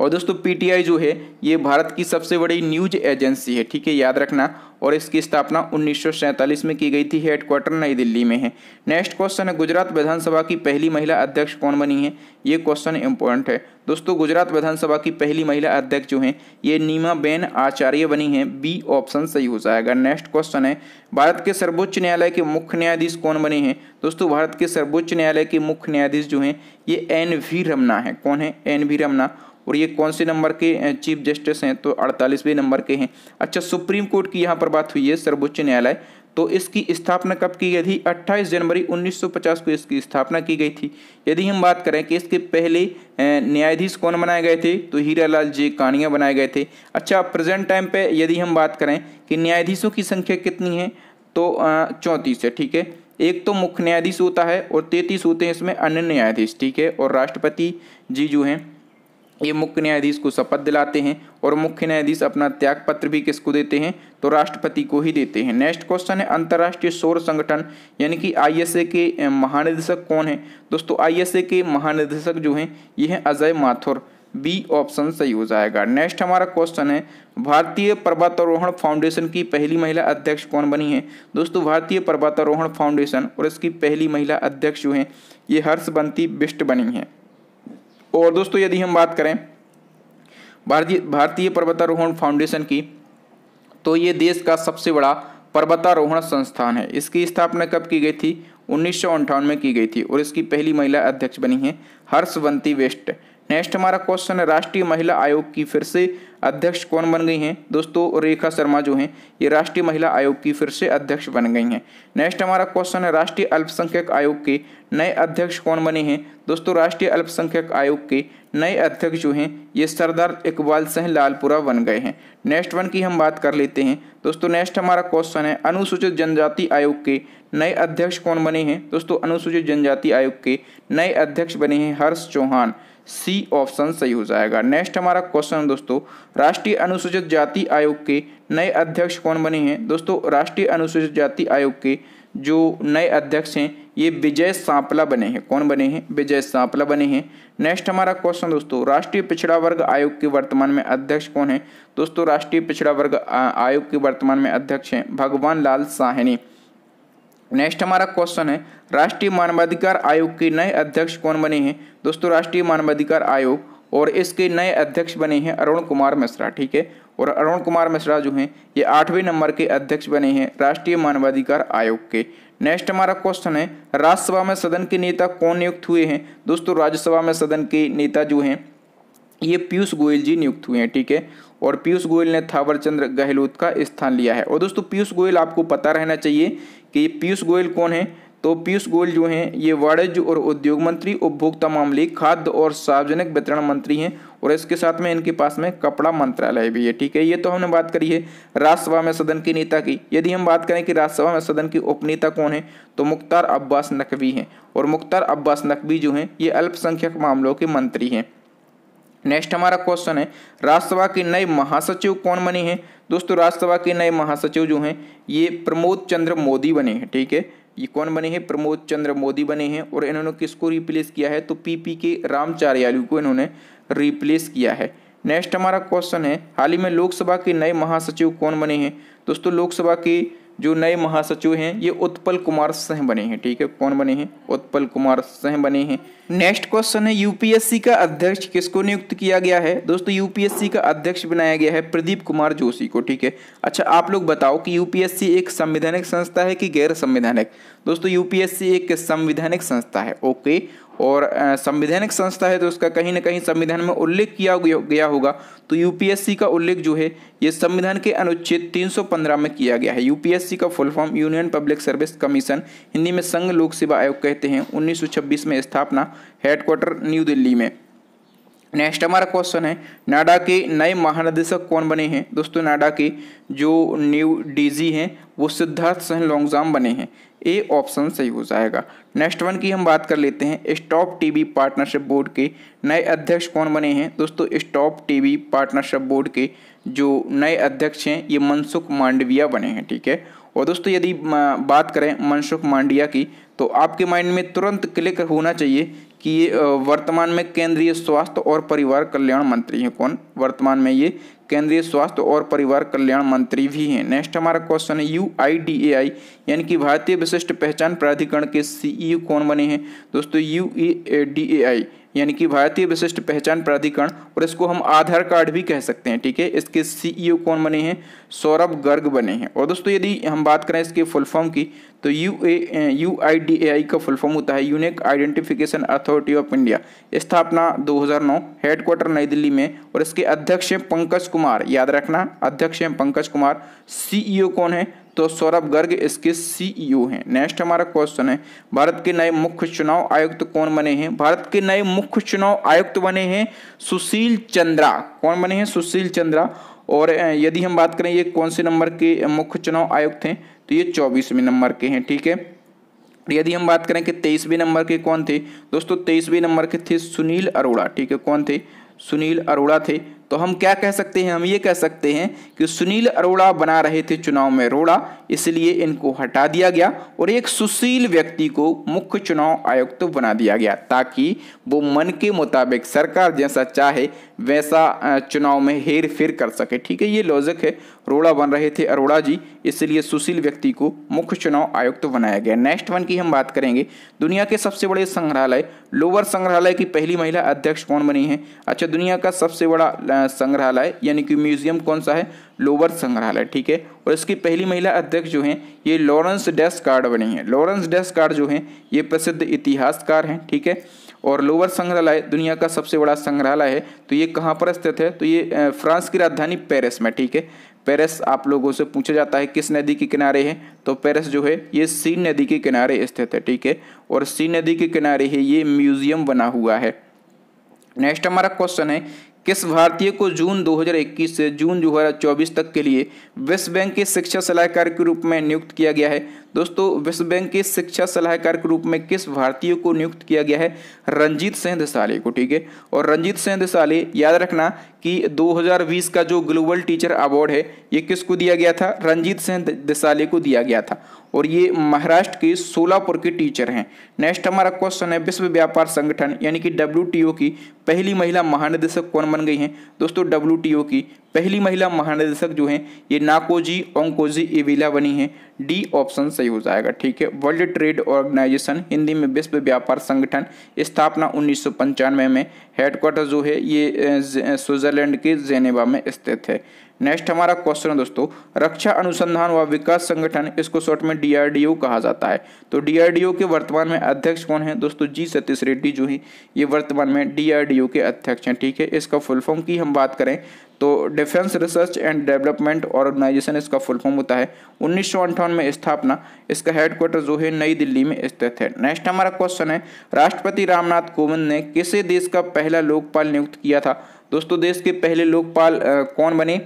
और दोस्तों पीटीआई जो है ये भारत की सबसे बड़ी न्यूज एजेंसी है ठीक है याद रखना और इसकी स्थापना उन्नीस में की गई थी हेडक्वार्टर नई दिल्ली में है नेक्स्ट क्वेश्चन है गुजरात विधानसभा की पहली महिला अध्यक्ष कौन बनी है ये क्वेश्चन इंपॉर्टेंट है दोस्तों गुजरात विधानसभा की पहली महिला अध्यक्ष जो है ये नीमा बेन आचार्य बनी है बी ऑप्शन सही हो जाएगा नेक्स्ट क्वेश्चन है भारत के सर्वोच्च न्यायालय के मुख्य न्यायाधीश कौन बने हैं दोस्तों भारत के सर्वोच्च न्यायालय के मुख्य न्यायाधीश जो है ये एन वी रमना है कौन है एन वी रमना और ये कौन से नंबर के चीफ जस्टिस हैं तो अड़तालीसवें नंबर के हैं अच्छा सुप्रीम कोर्ट की यहाँ पर बात हुई है सर्वोच्च न्यायालय तो इसकी स्थापना कब की गई थी 28 जनवरी 1950 को इसकी स्थापना की गई थी यदि हम बात करें कि इसके पहले न्यायाधीश कौन बनाए गए थे तो हीरालाल जी कानिया बनाए गए थे अच्छा प्रेजेंट टाइम पे यदि हम बात करें कि न्यायाधीशों की संख्या कितनी है तो चौंतीस है ठीक है एक तो मुख्य न्यायाधीश होता है और तैंतीस होते हैं इसमें अन्य न्यायाधीश ठीक है और राष्ट्रपति जी जो हैं ये मुख्य न्यायाधीश को शपथ दिलाते हैं और मुख्य न्यायाधीश अपना त्याग पत्र भी किसको देते हैं तो राष्ट्रपति को ही देते हैं नेक्स्ट क्वेश्चन है अंतर्राष्ट्रीय सौर संगठन यानी कि आईएसए के महानिदेशक कौन है दोस्तों आईएसए के महानिदेशक जो हैं ये हैं अजय माथुर बी ऑप्शन सही हो जाएगा नेक्स्ट हमारा क्वेश्चन है भारतीय पर्वतारोहण फाउंडेशन की पहली महिला अध्यक्ष कौन बनी है दोस्तों भारतीय पर्वतारोहण फाउंडेशन और इसकी पहली महिला अध्यक्ष जो हैं ये हर्षबंती बिष्ट बनी है और दोस्तों यदि हम बात करें भारतीय भारतीय पर्वतारोहण फाउंडेशन की तो ये देश का सबसे बड़ा पर्वतारोहण संस्थान है इसकी स्थापना कब की गई थी उन्नीस में की गई थी और इसकी पहली महिला अध्यक्ष बनी है हर्षवंती वेस्ट नेक्स्ट हमारा क्वेश्चन है राष्ट्रीय महिला आयोग की फिर से अध्यक्ष कौन बन गई हैं दोस्तों रेखा शर्मा जो हैं ये राष्ट्रीय महिला आयोग की फिर से अध्यक्ष बन गई हैं नेक्स्ट हमारा क्वेश्चन है राष्ट्रीय अल्पसंख्यक आयोग के नए अध्यक्ष कौन बने हैं दोस्तों राष्ट्रीय अल्पसंख्यक आयोग के नए अध्यक्ष जो हैं ये सरदार इकबाल सिंह लालपुरा बन गए हैं नेक्स्ट वन की हम बात कर लेते हैं दोस्तों नेक्स्ट हमारा क्वेश्चन है अनुसूचित जनजाति आयोग के नए अध्यक्ष कौन बने हैं दोस्तों अनुसूचित जनजाति आयोग के नए अध्यक्ष बने हैं हर्ष चौहान सी ऑप्शन सही हो जाएगा नेक्स्ट हमारा क्वेश्चन दोस्तों राष्ट्रीय अनुसूचित जाति आयोग के नए अध्यक्ष कौन बने हैं दोस्तों राष्ट्रीय अनुसूचित जाति आयोग के जो नए अध्यक्ष हैं ये विजय सांपला बने हैं कौन बने हैं विजय सांपला बने हैं नेक्स्ट हमारा क्वेश्चन दोस्तों राष्ट्रीय पिछड़ा वर्ग आयोग के वर्तमान में अध्यक्ष कौन है दोस्तों राष्ट्रीय पिछड़ा वर्ग आयोग के वर्तमान में अध्यक्ष हैं भगवान लाल साहनी नेक्स्ट हमारा क्वेश्चन है राष्ट्रीय मानवाधिकार आयोग के नए अध्यक्ष कौन बने हैं दोस्तों राष्ट्रीय मानवाधिकार आयोग और इसके नए अध्यक्ष बने हैं अरुण कुमार मिश्रा ठीक है और अरुण कुमार मिश्रा जो हैं ये आठवें नंबर के अध्यक्ष बने हैं राष्ट्रीय मानवाधिकार आयोग के नेक्स्ट हमारा क्वेश्चन है राज्यसभा में सदन के नेता कौन नियुक्त हुए हैं दोस्तों राज्यसभा में सदन के नेता जो हैं ये पीयूष गोयल जी नियुक्त हुए हैं ठीक है और पीयूष गोयल ने थावरचंद्र गहलोत का स्थान लिया है और दोस्तों पीयूष गोयल आपको पता रहना चाहिए कि पीयूष गोयल कौन है तो पीयूष गोयल जो हैं ये वाणिज्य और उद्योग मंत्री उपभोक्ता मामले खाद्य और सार्वजनिक वितरण मंत्री हैं और इसके साथ में इनके पास में कपड़ा मंत्रालय भी है ठीक है ये तो हमने बात करी है राज्यसभा में सदन की नेता की यदि हम बात करें कि राज्यसभा में सदन की उपनेता कौन है तो मुख्तार अब्बास नकवी हैं और मुख्तार अब्बास नकवी जो हैं ये अल्पसंख्यक मामलों के मंत्री हैं नेक्स्ट हमारा क्वेश्चन है राज्यसभा के नए महासचिव कौन बने हैं दोस्तों राज्यसभा के नए महासचिव जो हैं ये प्रमोद चंद्र मोदी बने हैं ठीक है ये कौन बने हैं प्रमोद चंद्र मोदी बने हैं और इन्होंने किसको रिप्लेस किया है तो पीपी के रामचार्यालू को इन्होंने रिप्लेस किया है नेक्स्ट हमारा क्वेश्चन है हाल ही में लोकसभा के नए महासचिव कौन बने हैं दोस्तों लोकसभा के जो नए महासचिव हैं ये उत्पल कुमार सह बने हैं ठीक है कौन बने हैं उत्पल कुमार सह बने हैं नेक्स्ट क्वेश्चन है यूपीएससी का अध्यक्ष किसको नियुक्त किया गया है दोस्तों यूपीएससी का अध्यक्ष बनाया गया है प्रदीप कुमार जोशी को ठीक है अच्छा आप लोग बताओ कि यूपीएससी एक संविधानिक संस्था है कि गैर संविधानिक दोस्तों यूपीएससी एक संविधानिक संस्था है ओके और संविधानिक संस्था है तो उसका कहीं ना कहीं संविधान में उल्लेख किया गया होगा तो यूपीएससी का उल्लेख जो है ये संविधान के अनुच्छेद 315 में किया गया है यूपीएससी का full form union public service commission Hindi में संघ लोक सेवा आयोग कहते हैं 1926 में स्थापना हेडक्वार्टर न्यू दिल्ली में नेक्स्ट हमारा क्वेश्चन है नाडा के नए महानिदेशक कौन बने हैं दोस्तों नाडा के जो न्यू डीजी हैं वो सिद्धार्थ सिंह लॉन्गजाम बने हैं ए ऑप्शन सही हो जाएगा नेक्स्ट वन की हम बात कर लेते हैं स्टॉप टीवी पार्टनरशिप बोर्ड के नए अध्यक्ष कौन बने हैं दोस्तों स्टॉप टीवी पार्टनरशिप बोर्ड के जो नए अध्यक्ष हैं ये मनसुख मांडविया बने हैं ठीक है और दोस्तों यदि बात करें मनसुख मांडिया की तो आपके माइंड में तुरंत क्लिक होना चाहिए कि ये वर्तमान में केंद्रीय स्वास्थ्य और परिवार कल्याण मंत्री हैं कौन वर्तमान में ये केंद्रीय स्वास्थ्य और परिवार कल्याण मंत्री भी हैं नेक्स्ट हमारा क्वेश्चन है यू आई डी ए आई यानी कि भारतीय विशिष्ट पहचान प्राधिकरण के सीईओ e कौन बने हैं दोस्तों यू ए डी ए आई यानी कि भारतीय विशिष्ट पहचान प्राधिकरण और इसको हम आधार कार्ड भी कह सकते हैं ठीक है इसके सीईओ e कौन बने हैं सौरभ गर्ग बने हैं और दोस्तों यदि हम बात करें इसके फुल फॉर्म की तो U A U I D A I का फुल फॉर्म होता है unique identification authority of India स्थापना 2009 हेडक्वार्टर नई दिल्ली में और इसके अध्यक्ष हैं पंकज कुमार याद रखना अध्यक्ष हैं पंकज कुमार सी कौन है तो सौरभ गर्ग इसके सीईओ हैं नेक्स्ट हमारा क्वेश्चन है भारत के नए मुख्य चुनाव आयुक्त कौन बने हैं भारत के नए मुख्य चुनाव आयुक्त बने हैं सुशील चंद्रा कौन बने हैं सुशील चंद्रा और यदि हम बात करें ये कौन से नंबर के मुख्य चुनाव आयुक्त हैं तो ये चौबीसवें नंबर के हैं ठीक है यदि हम बात करें कि तेईसवें नंबर के कौन थे दोस्तों तेईसवें नंबर के थे सुनील अरोड़ा ठीक है कौन थे सुनील अरोड़ा थे तो हम क्या कह सकते हैं हम ये कह सकते हैं कि सुनील अरोड़ा बना रहे थे चुनाव में रोड़ा इसलिए इनको हटा दिया गया और एक सुशील व्यक्ति को मुख्य चुनाव आयुक्त तो बना दिया गया ताकि वो मन के मुताबिक सरकार जैसा चाहे वैसा चुनाव में हेर फेर कर सके ठीक है ये लॉजिक है रोड़ा बन रहे थे अरोड़ा जी इसलिए सुशील व्यक्ति को मुख्य चुनाव आयुक्त तो बनाया गया नेक्स्ट वन की हम बात करेंगे दुनिया के सबसे बड़े संग्रहालय लोअर संग्रहालय की पहली महिला अध्यक्ष कौन बनी है अच्छा दुनिया का सबसे बड़ा संग्रहालय यानी कि म्यूजियम कौन सा है लोअर संग्रहालय ठीक है और इसकी पहली महिला अध्यक्ष जो है ये लॉरेंस डेस्क कार्ड बनी है लॉरेंस डेस्क कार्ड जो है ये प्रसिद्ध इतिहासकार हैं ठीक है और लोअर संग्रहालय दुनिया का सबसे बड़ा संग्रहालय है तो ये कहाँ पर स्थित है तो ये फ्रांस की राजधानी पेरिस में ठीक है पेरिस आप लोगों से पूछा जाता है किस नदी के किनारे है तो पेरिस जो है ये सीन नदी के किनारे स्थित है ठीक है और सीन नदी के किनारे है ये म्यूजियम बना हुआ है नेक्स्ट हमारा क्वेश्चन है किस भारतीय को जून 2021 से जून 2024 तक के लिए विश्व बैंक के शिक्षा सलाहकार के रूप में नियुक्त किया गया है दोस्तों विश्व बैंक के शिक्षा सलाहकार के रूप में किस भारतीय को नियुक्त किया गया है रंजीत सिंह देसाले को ठीक है और रंजीत सिंह देसाले याद रखना कि 2020 का जो ग्लोबल टीचर अवार्ड है ये किसको दिया गया था रंजीत सिंह देसाले को दिया गया था और ये महाराष्ट्र के सोलापुर के टीचर हैं नेक्स्ट हमारा क्वेश्चन है विश्व व्यापार संगठन यानी कि डब्ल्यू की पहली महिला महानिदेशक कौन बन गई हैं दोस्तों डब्ल्यू की पहली महिला महानिदेशक जो है ये नाकोजी ओंकोजी एविला बनी है डी ऑप्शन सही हो जाएगा ठीक है वर्ल्ड ट्रेड ऑर्गेनाइजेशन हिंदी में विश्व व्यापार संगठन स्थापना उन्नीस में हेडक्वार्टर जो है ये स्विट्जरलैंड के जेनेवा में स्थित है नेक्स्ट हमारा क्वेश्चन है दोस्तों रक्षा अनुसंधान व विकास संगठन इसको शॉर्ट में डीआरडीओ कहा जाता है तो डीआरडीओ के वर्तमान में अध्यक्ष कौन है दोस्तों जी सतीश रेड्डी जो है ये वर्तमान में डीआरडीओ के अध्यक्ष हैं ठीक है इसका फुल फॉर्म की हम बात करें तो defence research and development organisation इसका फुल फॉर्म होता है उन्नीस में स्थापना इसका हेडक्वार्टर जो है नई दिल्ली में स्थित है नेक्स्ट हमारा क्वेश्चन है राष्ट्रपति रामनाथ कोविंद ने किसे देश का पहला लोकपाल नियुक्त किया था दोस्तों देश के पहले लोकपाल कौन बने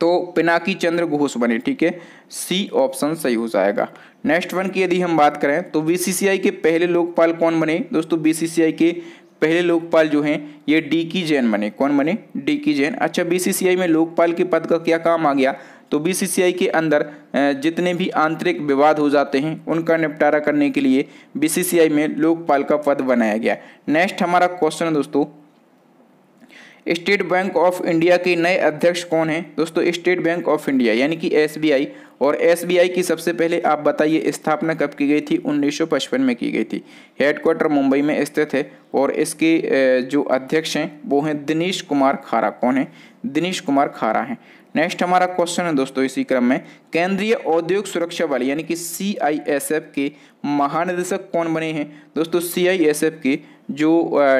तो पिनाकी चंद्र घोष बने ठीक है सी ऑप्शन सही हो जाएगा नेक्स्ट वन की यदि हम बात करें तो बीसीसीआई के पहले लोकपाल कौन बने दोस्तों बीसीसीआई के पहले लोकपाल जो हैं ये डी की जैन बने कौन बने डी की जैन अच्छा बीसीसीआई में लोकपाल के पद का क्या काम आ गया तो बीसीसीआई के अंदर जितने भी आंतरिक विवाद हो जाते हैं उनका निपटारा करने के लिए बीसीसीआई में लोकपाल का पद बनाया गया नेक्स्ट हमारा क्वेश्चन है दोस्तों स्टेट बैंक ऑफ इंडिया के नए अध्यक्ष कौन हैं दोस्तों स्टेट बैंक ऑफ इंडिया यानी कि एसबीआई और एसबीआई की सबसे पहले आप बताइए स्थापना कब की गई थी 1955 में की गई थी हेडक्वार्टर मुंबई में स्थित है और इसके जो अध्यक्ष हैं वो हैं दिनेश कुमार खारा कौन है दिनेश कुमार खारा हैं नेक्स्ट हमारा क्वेश्चन है दोस्तों इसी क्रम में केंद्रीय औद्योगिक सुरक्षा बल यानी कि सी के महानिदेशक कौन बने हैं दोस्तों सी के जो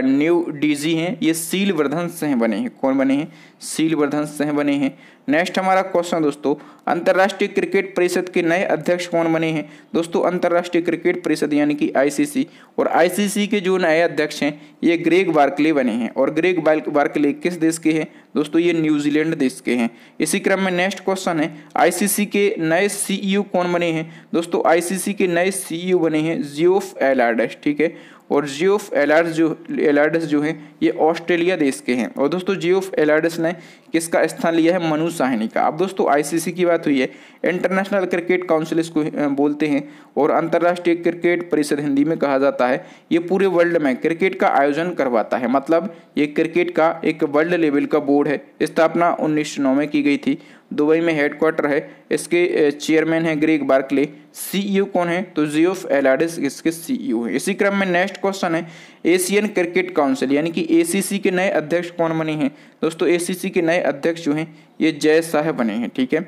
न्यू डीजी हैं ये सील वर्धन से हैं बने हैं कौन बने हैं सील वर्धन से हैं बने हैं नेक्स्ट हमारा क्वेश्चन दोस्तों अंतर्राष्ट्रीय क्रिकेट परिषद के नए अध्यक्ष कौन बने हैं दोस्तों अंतर्राष्ट्रीय क्रिकेट परिषद यानी कि आईसीसी और आईसीसी के जो नए अध्यक्ष हैं ये ग्रेग बार्कले बने हैं और ग्रेग बार्कले किस देश के हैं दोस्तों ये न्यूजीलैंड देश के हैं इसी क्रम में नेक्स्ट क्वेश्चन है आईसीसी के नए सीईओ e कौन बने हैं दोस्तों आईसीसी के नए सीईओ e बने हैं जियोफ एलार्डस ठीक है और जियोफ एलार्स जो एलार्डस जो हैं ये ऑस्ट्रेलिया देश के हैं और दोस्तों जियोफ एलार्डस ने किसका स्थान लिया है मनु साहनी का अब दोस्तों आईसीसी की बात हुई है इंटरनेशनल क्रिकेट काउंसिल इसको बोलते हैं और अंतर्राष्ट्रीय क्रिकेट परिषद हिंदी में कहा जाता है ये पूरे वर्ल्ड में क्रिकेट का आयोजन करवाता है मतलब ये क्रिकेट का एक वर्ल्ड लेवल का बोर्ड है स्थापना उन्नीस में की गई थी दुबई में हेडक्वार्टर है इसके चेयरमैन है ग्रीक बार्कले सीईओ e कौन है तो जियो एलाडिस इसके सीईओ e है इसी क्रम में नेक्स्ट क्वेश्चन है एशियन क्रिकेट काउंसिल यानी कि एसीसी के नए अध्यक्ष कौन बने हैं दोस्तों एसीसी के नए अध्यक्ष जो हैं ये जय शाह बने हैं ठीक है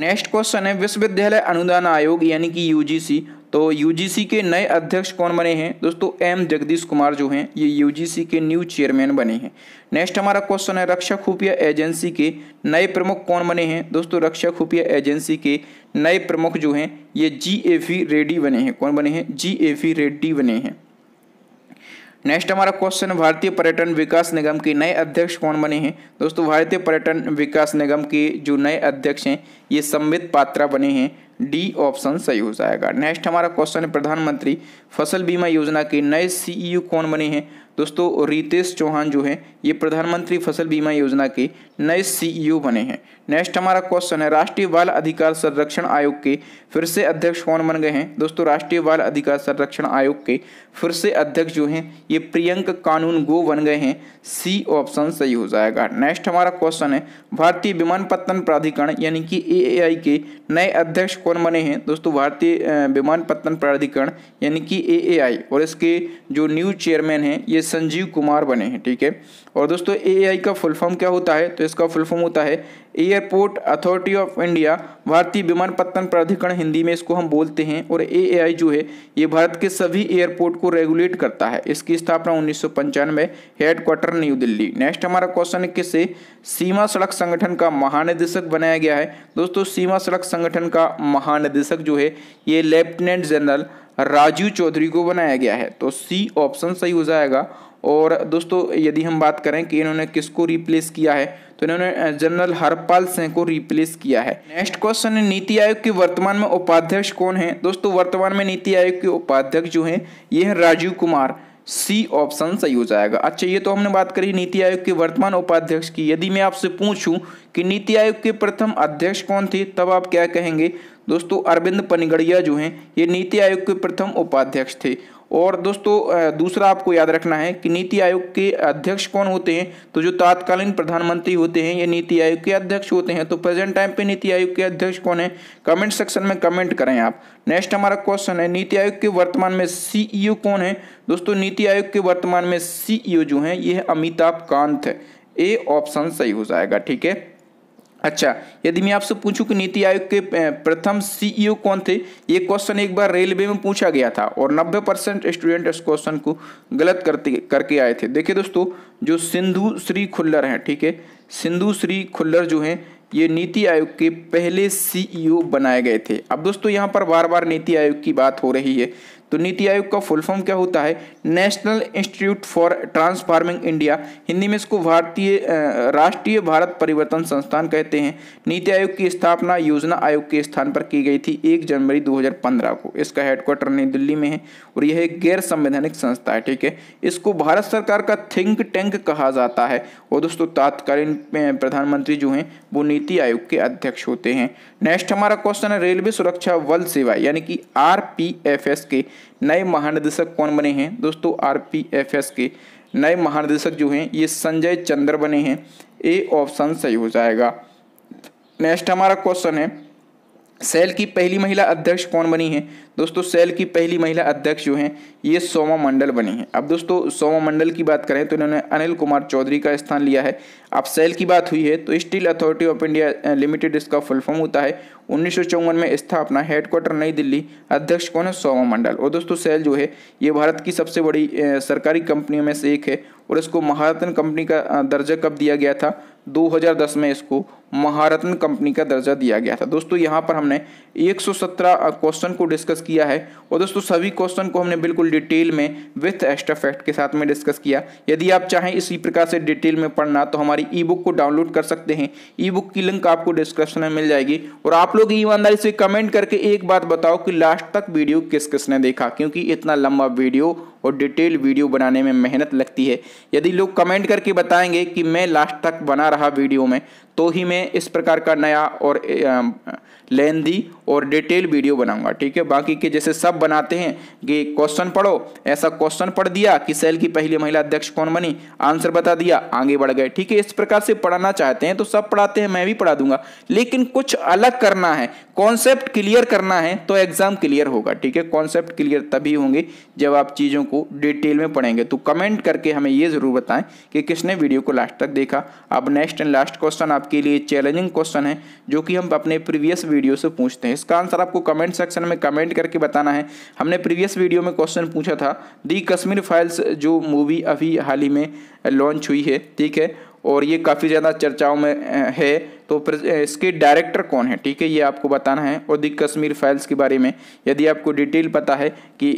नेक्स्ट क्वेश्चन है विश्वविद्यालय अनुदान आयोग यानी कि यूजीसी तो यूजीसी के नए अध्यक्ष कौन बने हैं दोस्तों एम जगदीश कुमार जो हैं ये यूजीसी के न्यू चेयरमैन बने हैं नेक्स्ट हमारा क्वेश्चन है रक्षा खुफिया एजेंसी के नए प्रमुख कौन बने हैं दोस्तों रक्षा खुफिया एजेंसी के नए प्रमुख जो हैं ये जी ए रेड्डी बने हैं कौन बने हैं जी ए रेड्डी बने हैं नेक्स्ट हमारा क्वेश्चन भारतीय पर्यटन विकास निगम के नए अध्यक्ष कौन बने हैं दोस्तों भारतीय पर्यटन विकास निगम के जो नए अध्यक्ष हैं ये संबित पात्रा बने हैं डी ऑप्शन सही हो जाएगा नेक्स्ट हमारा क्वेश्चन है प्रधानमंत्री फसल बीमा योजना के नए सीईओ e कौन बने हैं दोस्तों रितेश चौहान जो है ये प्रधानमंत्री फसल बीमा योजना के नए सीईओ e बने हैं नेक्स्ट हमारा क्वेश्चन है राष्ट्रीय बाल अधिकार संरक्षण आयोग के फिर से अध्यक्ष कौन बन गए हैं दोस्तों राष्ट्रीय बाल अधिकार संरक्षण आयोग के फिर से अध्यक्ष जो हैं ये प्रियंक कानून गो बन गए हैं सी ऑप्शन सही हो जाएगा नेक्स्ट हमारा क्वेश्चन है भारतीय विमानपत्तन प्राधिकरण यानी कि ए के नए अध्यक्ष कौन बने हैं दोस्तों भारतीय विमानपत्तन प्राधिकरण यानी कि ए और इसके जो न्यू चेयरमैन हैं ये संजीव कुमार बने हैं ठीक है और दोस्तों एआई का फुल फॉर्म क्या होता है तो इसका फुल फॉर्म होता है एयरपोर्ट अथॉरिटी ऑफ इंडिया भारतीय विमानपत्तन प्राधिकरण हिंदी में इसको हम बोलते हैं और ए जो है ये भारत के सभी एयरपोर्ट को रेगुलेट करता है इसकी स्थापना उन्नीस सौ पंचानवे हेडक्वार्टर न्यू दिल्ली नेक्स्ट हमारा क्वेश्चन है किसे सीमा सड़क संगठन का महानिदेशक बनाया गया है दोस्तों सीमा सड़क संगठन का महानिदेशक जो है ये लेफ्टिनेंट जनरल राजीव चौधरी को बनाया गया है तो सी ऑप्शन सही हो जाएगा और दोस्तों यदि हम बात करें कि इन्होंने किसको रिप्लेस किया है तो इन्होंने जनरल हरपाल सिंह को रिप्लेस किया है नेक्स्ट क्वेश्चन है नीति आयोग के वर्तमान में उपाध्यक्ष कौन है दोस्तों वर्तमान में नीति आयोग के उपाध्यक्ष जो हैं ये हैं राजीव कुमार सी ऑप्शन सही हो जाएगा अच्छा ये तो हमने बात करी नीति आयोग के वर्तमान उपाध्यक्ष की यदि मैं आपसे पूछूं कि नीति आयोग के प्रथम अध्यक्ष कौन थे तब आप क्या कहेंगे दोस्तों अरविंद पनगड़िया जो हैं ये नीति आयोग के प्रथम उपाध्यक्ष थे और दोस्तों दूसरा आपको याद रखना है कि नीति आयोग के अध्यक्ष कौन होते हैं तो जो तात्कालीन प्रधानमंत्री होते हैं ये नीति आयोग के अध्यक्ष होते हैं तो प्रेजेंट टाइम पे नीति आयोग के अध्यक्ष कौन है कमेंट सेक्शन में कमेंट करें आप नेक्स्ट हमारा क्वेश्चन है नीति आयोग के वर्तमान में सीईओ e कौन है दोस्तों नीति आयोग के वर्तमान में सीईओ e जो है ये अमिताभ कांत है ए ऑप्शन सही हो जाएगा ठीक है अच्छा यदि मैं आपसे पूछूं कि नीति आयोग के प्रथम सीईओ e कौन थे ये क्वेश्चन एक बार रेलवे में पूछा गया था और 90 परसेंट स्टूडेंट इस क्वेश्चन को गलत करते करके आए थे देखिए दोस्तों जो सिंधु श्री खुल्लर हैं ठीक है सिंधु श्री खुल्लर जो हैं ये नीति आयोग के पहले सीईओ e बनाए गए थे अब दोस्तों यहाँ पर बार बार नीति आयोग की बात हो रही है तो नीति आयोग का फुल फॉर्म क्या होता है national institute for transforming India Hindi में इसको भारतीय राष्ट्रीय भारत परिवर्तन संस्थान कहते हैं नीति आयोग की स्थापना योजना आयोग के स्थान पर की गई थी एक जनवरी 2015 को इसका हेडक्वार्टर नई दिल्ली में है और यह एक गैर संवैधानिक संस्था है ठीक है इसको भारत सरकार का थिंक टैंक कहा जाता है और दोस्तों तात्कालीन प्रधानमंत्री जो हैं वो नीति आयोग के अध्यक्ष होते हैं नेक्स्ट हमारा क्वेश्चन है रेलवे सुरक्षा बल सेवा यानी कि आर के नए महानिदेशक कौन बने हैं दोस्तों आर के नए महानिदेशक जो हैं ये संजय चंद्र बने हैं ए ऑप्शन सही हो जाएगा नेक्स्ट हमारा क्वेश्चन है सेल की पहली महिला अध्यक्ष कौन बनी है दोस्तों सेल की पहली महिला अध्यक्ष जो हैं ये सोमा मंडल बनी है अब दोस्तों सोमा मंडल की बात करें तो इन्होंने अनिल कुमार चौधरी का स्थान लिया है अब सेल की बात हुई है तो steel authority of India limited इसका फुल फॉर्म होता है उन्नीस में स्थापना हेडक्वार्टर नई दिल्ली अध्यक्ष कौन है सोमा मंडल और दोस्तों सेल जो है ये भारत की सबसे बड़ी सरकारी कंपनियों में से एक है और इसको महारत्न कंपनी का दर्जा कब दिया गया था 2010 में इसको महारत्न कंपनी का दर्जा दिया गया था दोस्तों यहाँ पर हमने 117 क्वेश्चन को डिस्कस किया है और दोस्तों सभी क्वेश्चन को हमने बिल्कुल डिटेल में विथ एक्स्ट्रा फैक्ट के साथ में डिस्कस किया यदि आप चाहें इसी प्रकार से डिटेल में पढ़ना तो हमारी ई बुक को डाउनलोड कर सकते हैं ई बुक की लिंक आपको डिस्क्रिप्शन में मिल जाएगी और आप लोग ईमानदारी से कमेंट करके एक बात बताओ कि लास्ट तक वीडियो किस किसने देखा क्योंकि इतना लंबा वीडियो और डिटेल वीडियो बनाने में मेहनत लगती है यदि लोग कमेंट करके बताएंगे कि मैं लास्ट तक बना रहा वीडियो में तो ही मैं इस प्रकार का नया और लेंदी और डिटेल वीडियो बनाऊंगा ठीक है बाकी के जैसे सब बनाते हैं कि क्वेश्चन पढ़ो ऐसा क्वेश्चन पढ़ दिया कि सेल की पहली महिला अध्यक्ष कौन बनी आंसर बता दिया आगे बढ़ गए ठीक है इस प्रकार से पढ़ाना चाहते हैं तो सब पढ़ाते हैं मैं भी पढ़ा दूंगा लेकिन कुछ अलग करना है कॉन्सेप्ट क्लियर करना है तो एग्जाम क्लियर होगा ठीक है कॉन्सेप्ट क्लियर तभी होंगे जब आप चीज़ों को को डिटेल में पढ़ेंगे तो कमेंट करके हमें ये ज़रूर बताएं कि किसने वीडियो को लास्ट तक देखा अब नेक्स्ट एंड लास्ट क्वेश्चन आपके लिए चैलेंजिंग क्वेश्चन है जो कि हम अपने प्रीवियस वीडियो से पूछते हैं इसका आंसर आपको कमेंट सेक्शन में कमेंट करके बताना है हमने प्रीवियस वीडियो में क्वेश्चन पूछा था दी कश्मीर फाइल्स जो मूवी अभी हाल ही में लॉन्च हुई है ठीक है और ये काफ़ी ज़्यादा चर्चाओं में है तो इसके डायरेक्टर कौन है ठीक है ये आपको बताना है और दिक कश्मीर फाइल्स के बारे में यदि आपको डिटेल पता है कि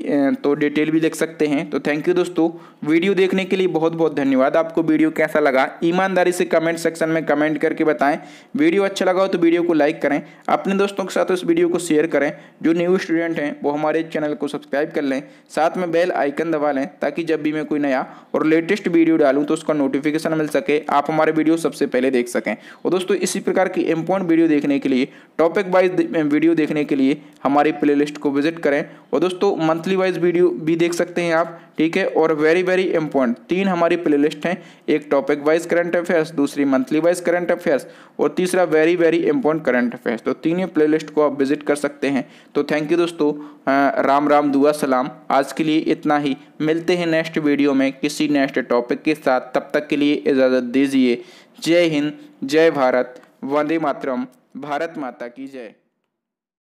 तो डिटेल भी देख सकते हैं तो थैंक यू दोस्तों वीडियो देखने के लिए बहुत बहुत धन्यवाद आपको वीडियो कैसा लगा ईमानदारी से कमेंट सेक्शन में कमेंट करके बताएं वीडियो अच्छा लगा हो तो वीडियो को लाइक करें अपने दोस्तों के साथ उस वीडियो को शेयर करें जो न्यू स्टूडेंट हैं वो हमारे चैनल को सब्सक्राइब कर लें साथ में बेल आइकन दबा लें ताकि जब भी मैं कोई नया और लेटेस्ट वीडियो डालूँ तो उसका नोटिफिकेशन मिल सके आप हमारे वीडियो सबसे पहले देख सकें और दोस्तों इस इसी प्रकार की इम्पोर्टेंट वीडियो देखने के लिए टॉपिक वाइज वीडियो देखने के लिए हमारी प्लेलिस्ट को विजिट करें और दोस्तों मंथली वाइज वीडियो भी देख सकते हैं आप ठीक है और वेरी वेरी इंपॉर्टेंट तीन हमारी प्लेलिस्ट हैं एक टॉपिक वाइज करंट अफेयर्स दूसरी मंथली वाइज करंट अफेयर्स और तीसरा very very important current affairs तो तीनों प्लेलिस्ट को आप विजिट कर सकते हैं तो थैंक यू दोस्तों राम राम दुआ सलाम आज के लिए इतना ही मिलते हैं नेक्स्ट वीडियो में किसी नेक्स्ट टॉपिक के साथ तब तक के लिए इजाज़त दीजिए जय हिंद जय भारत वंदे मातरम भारत माता की जय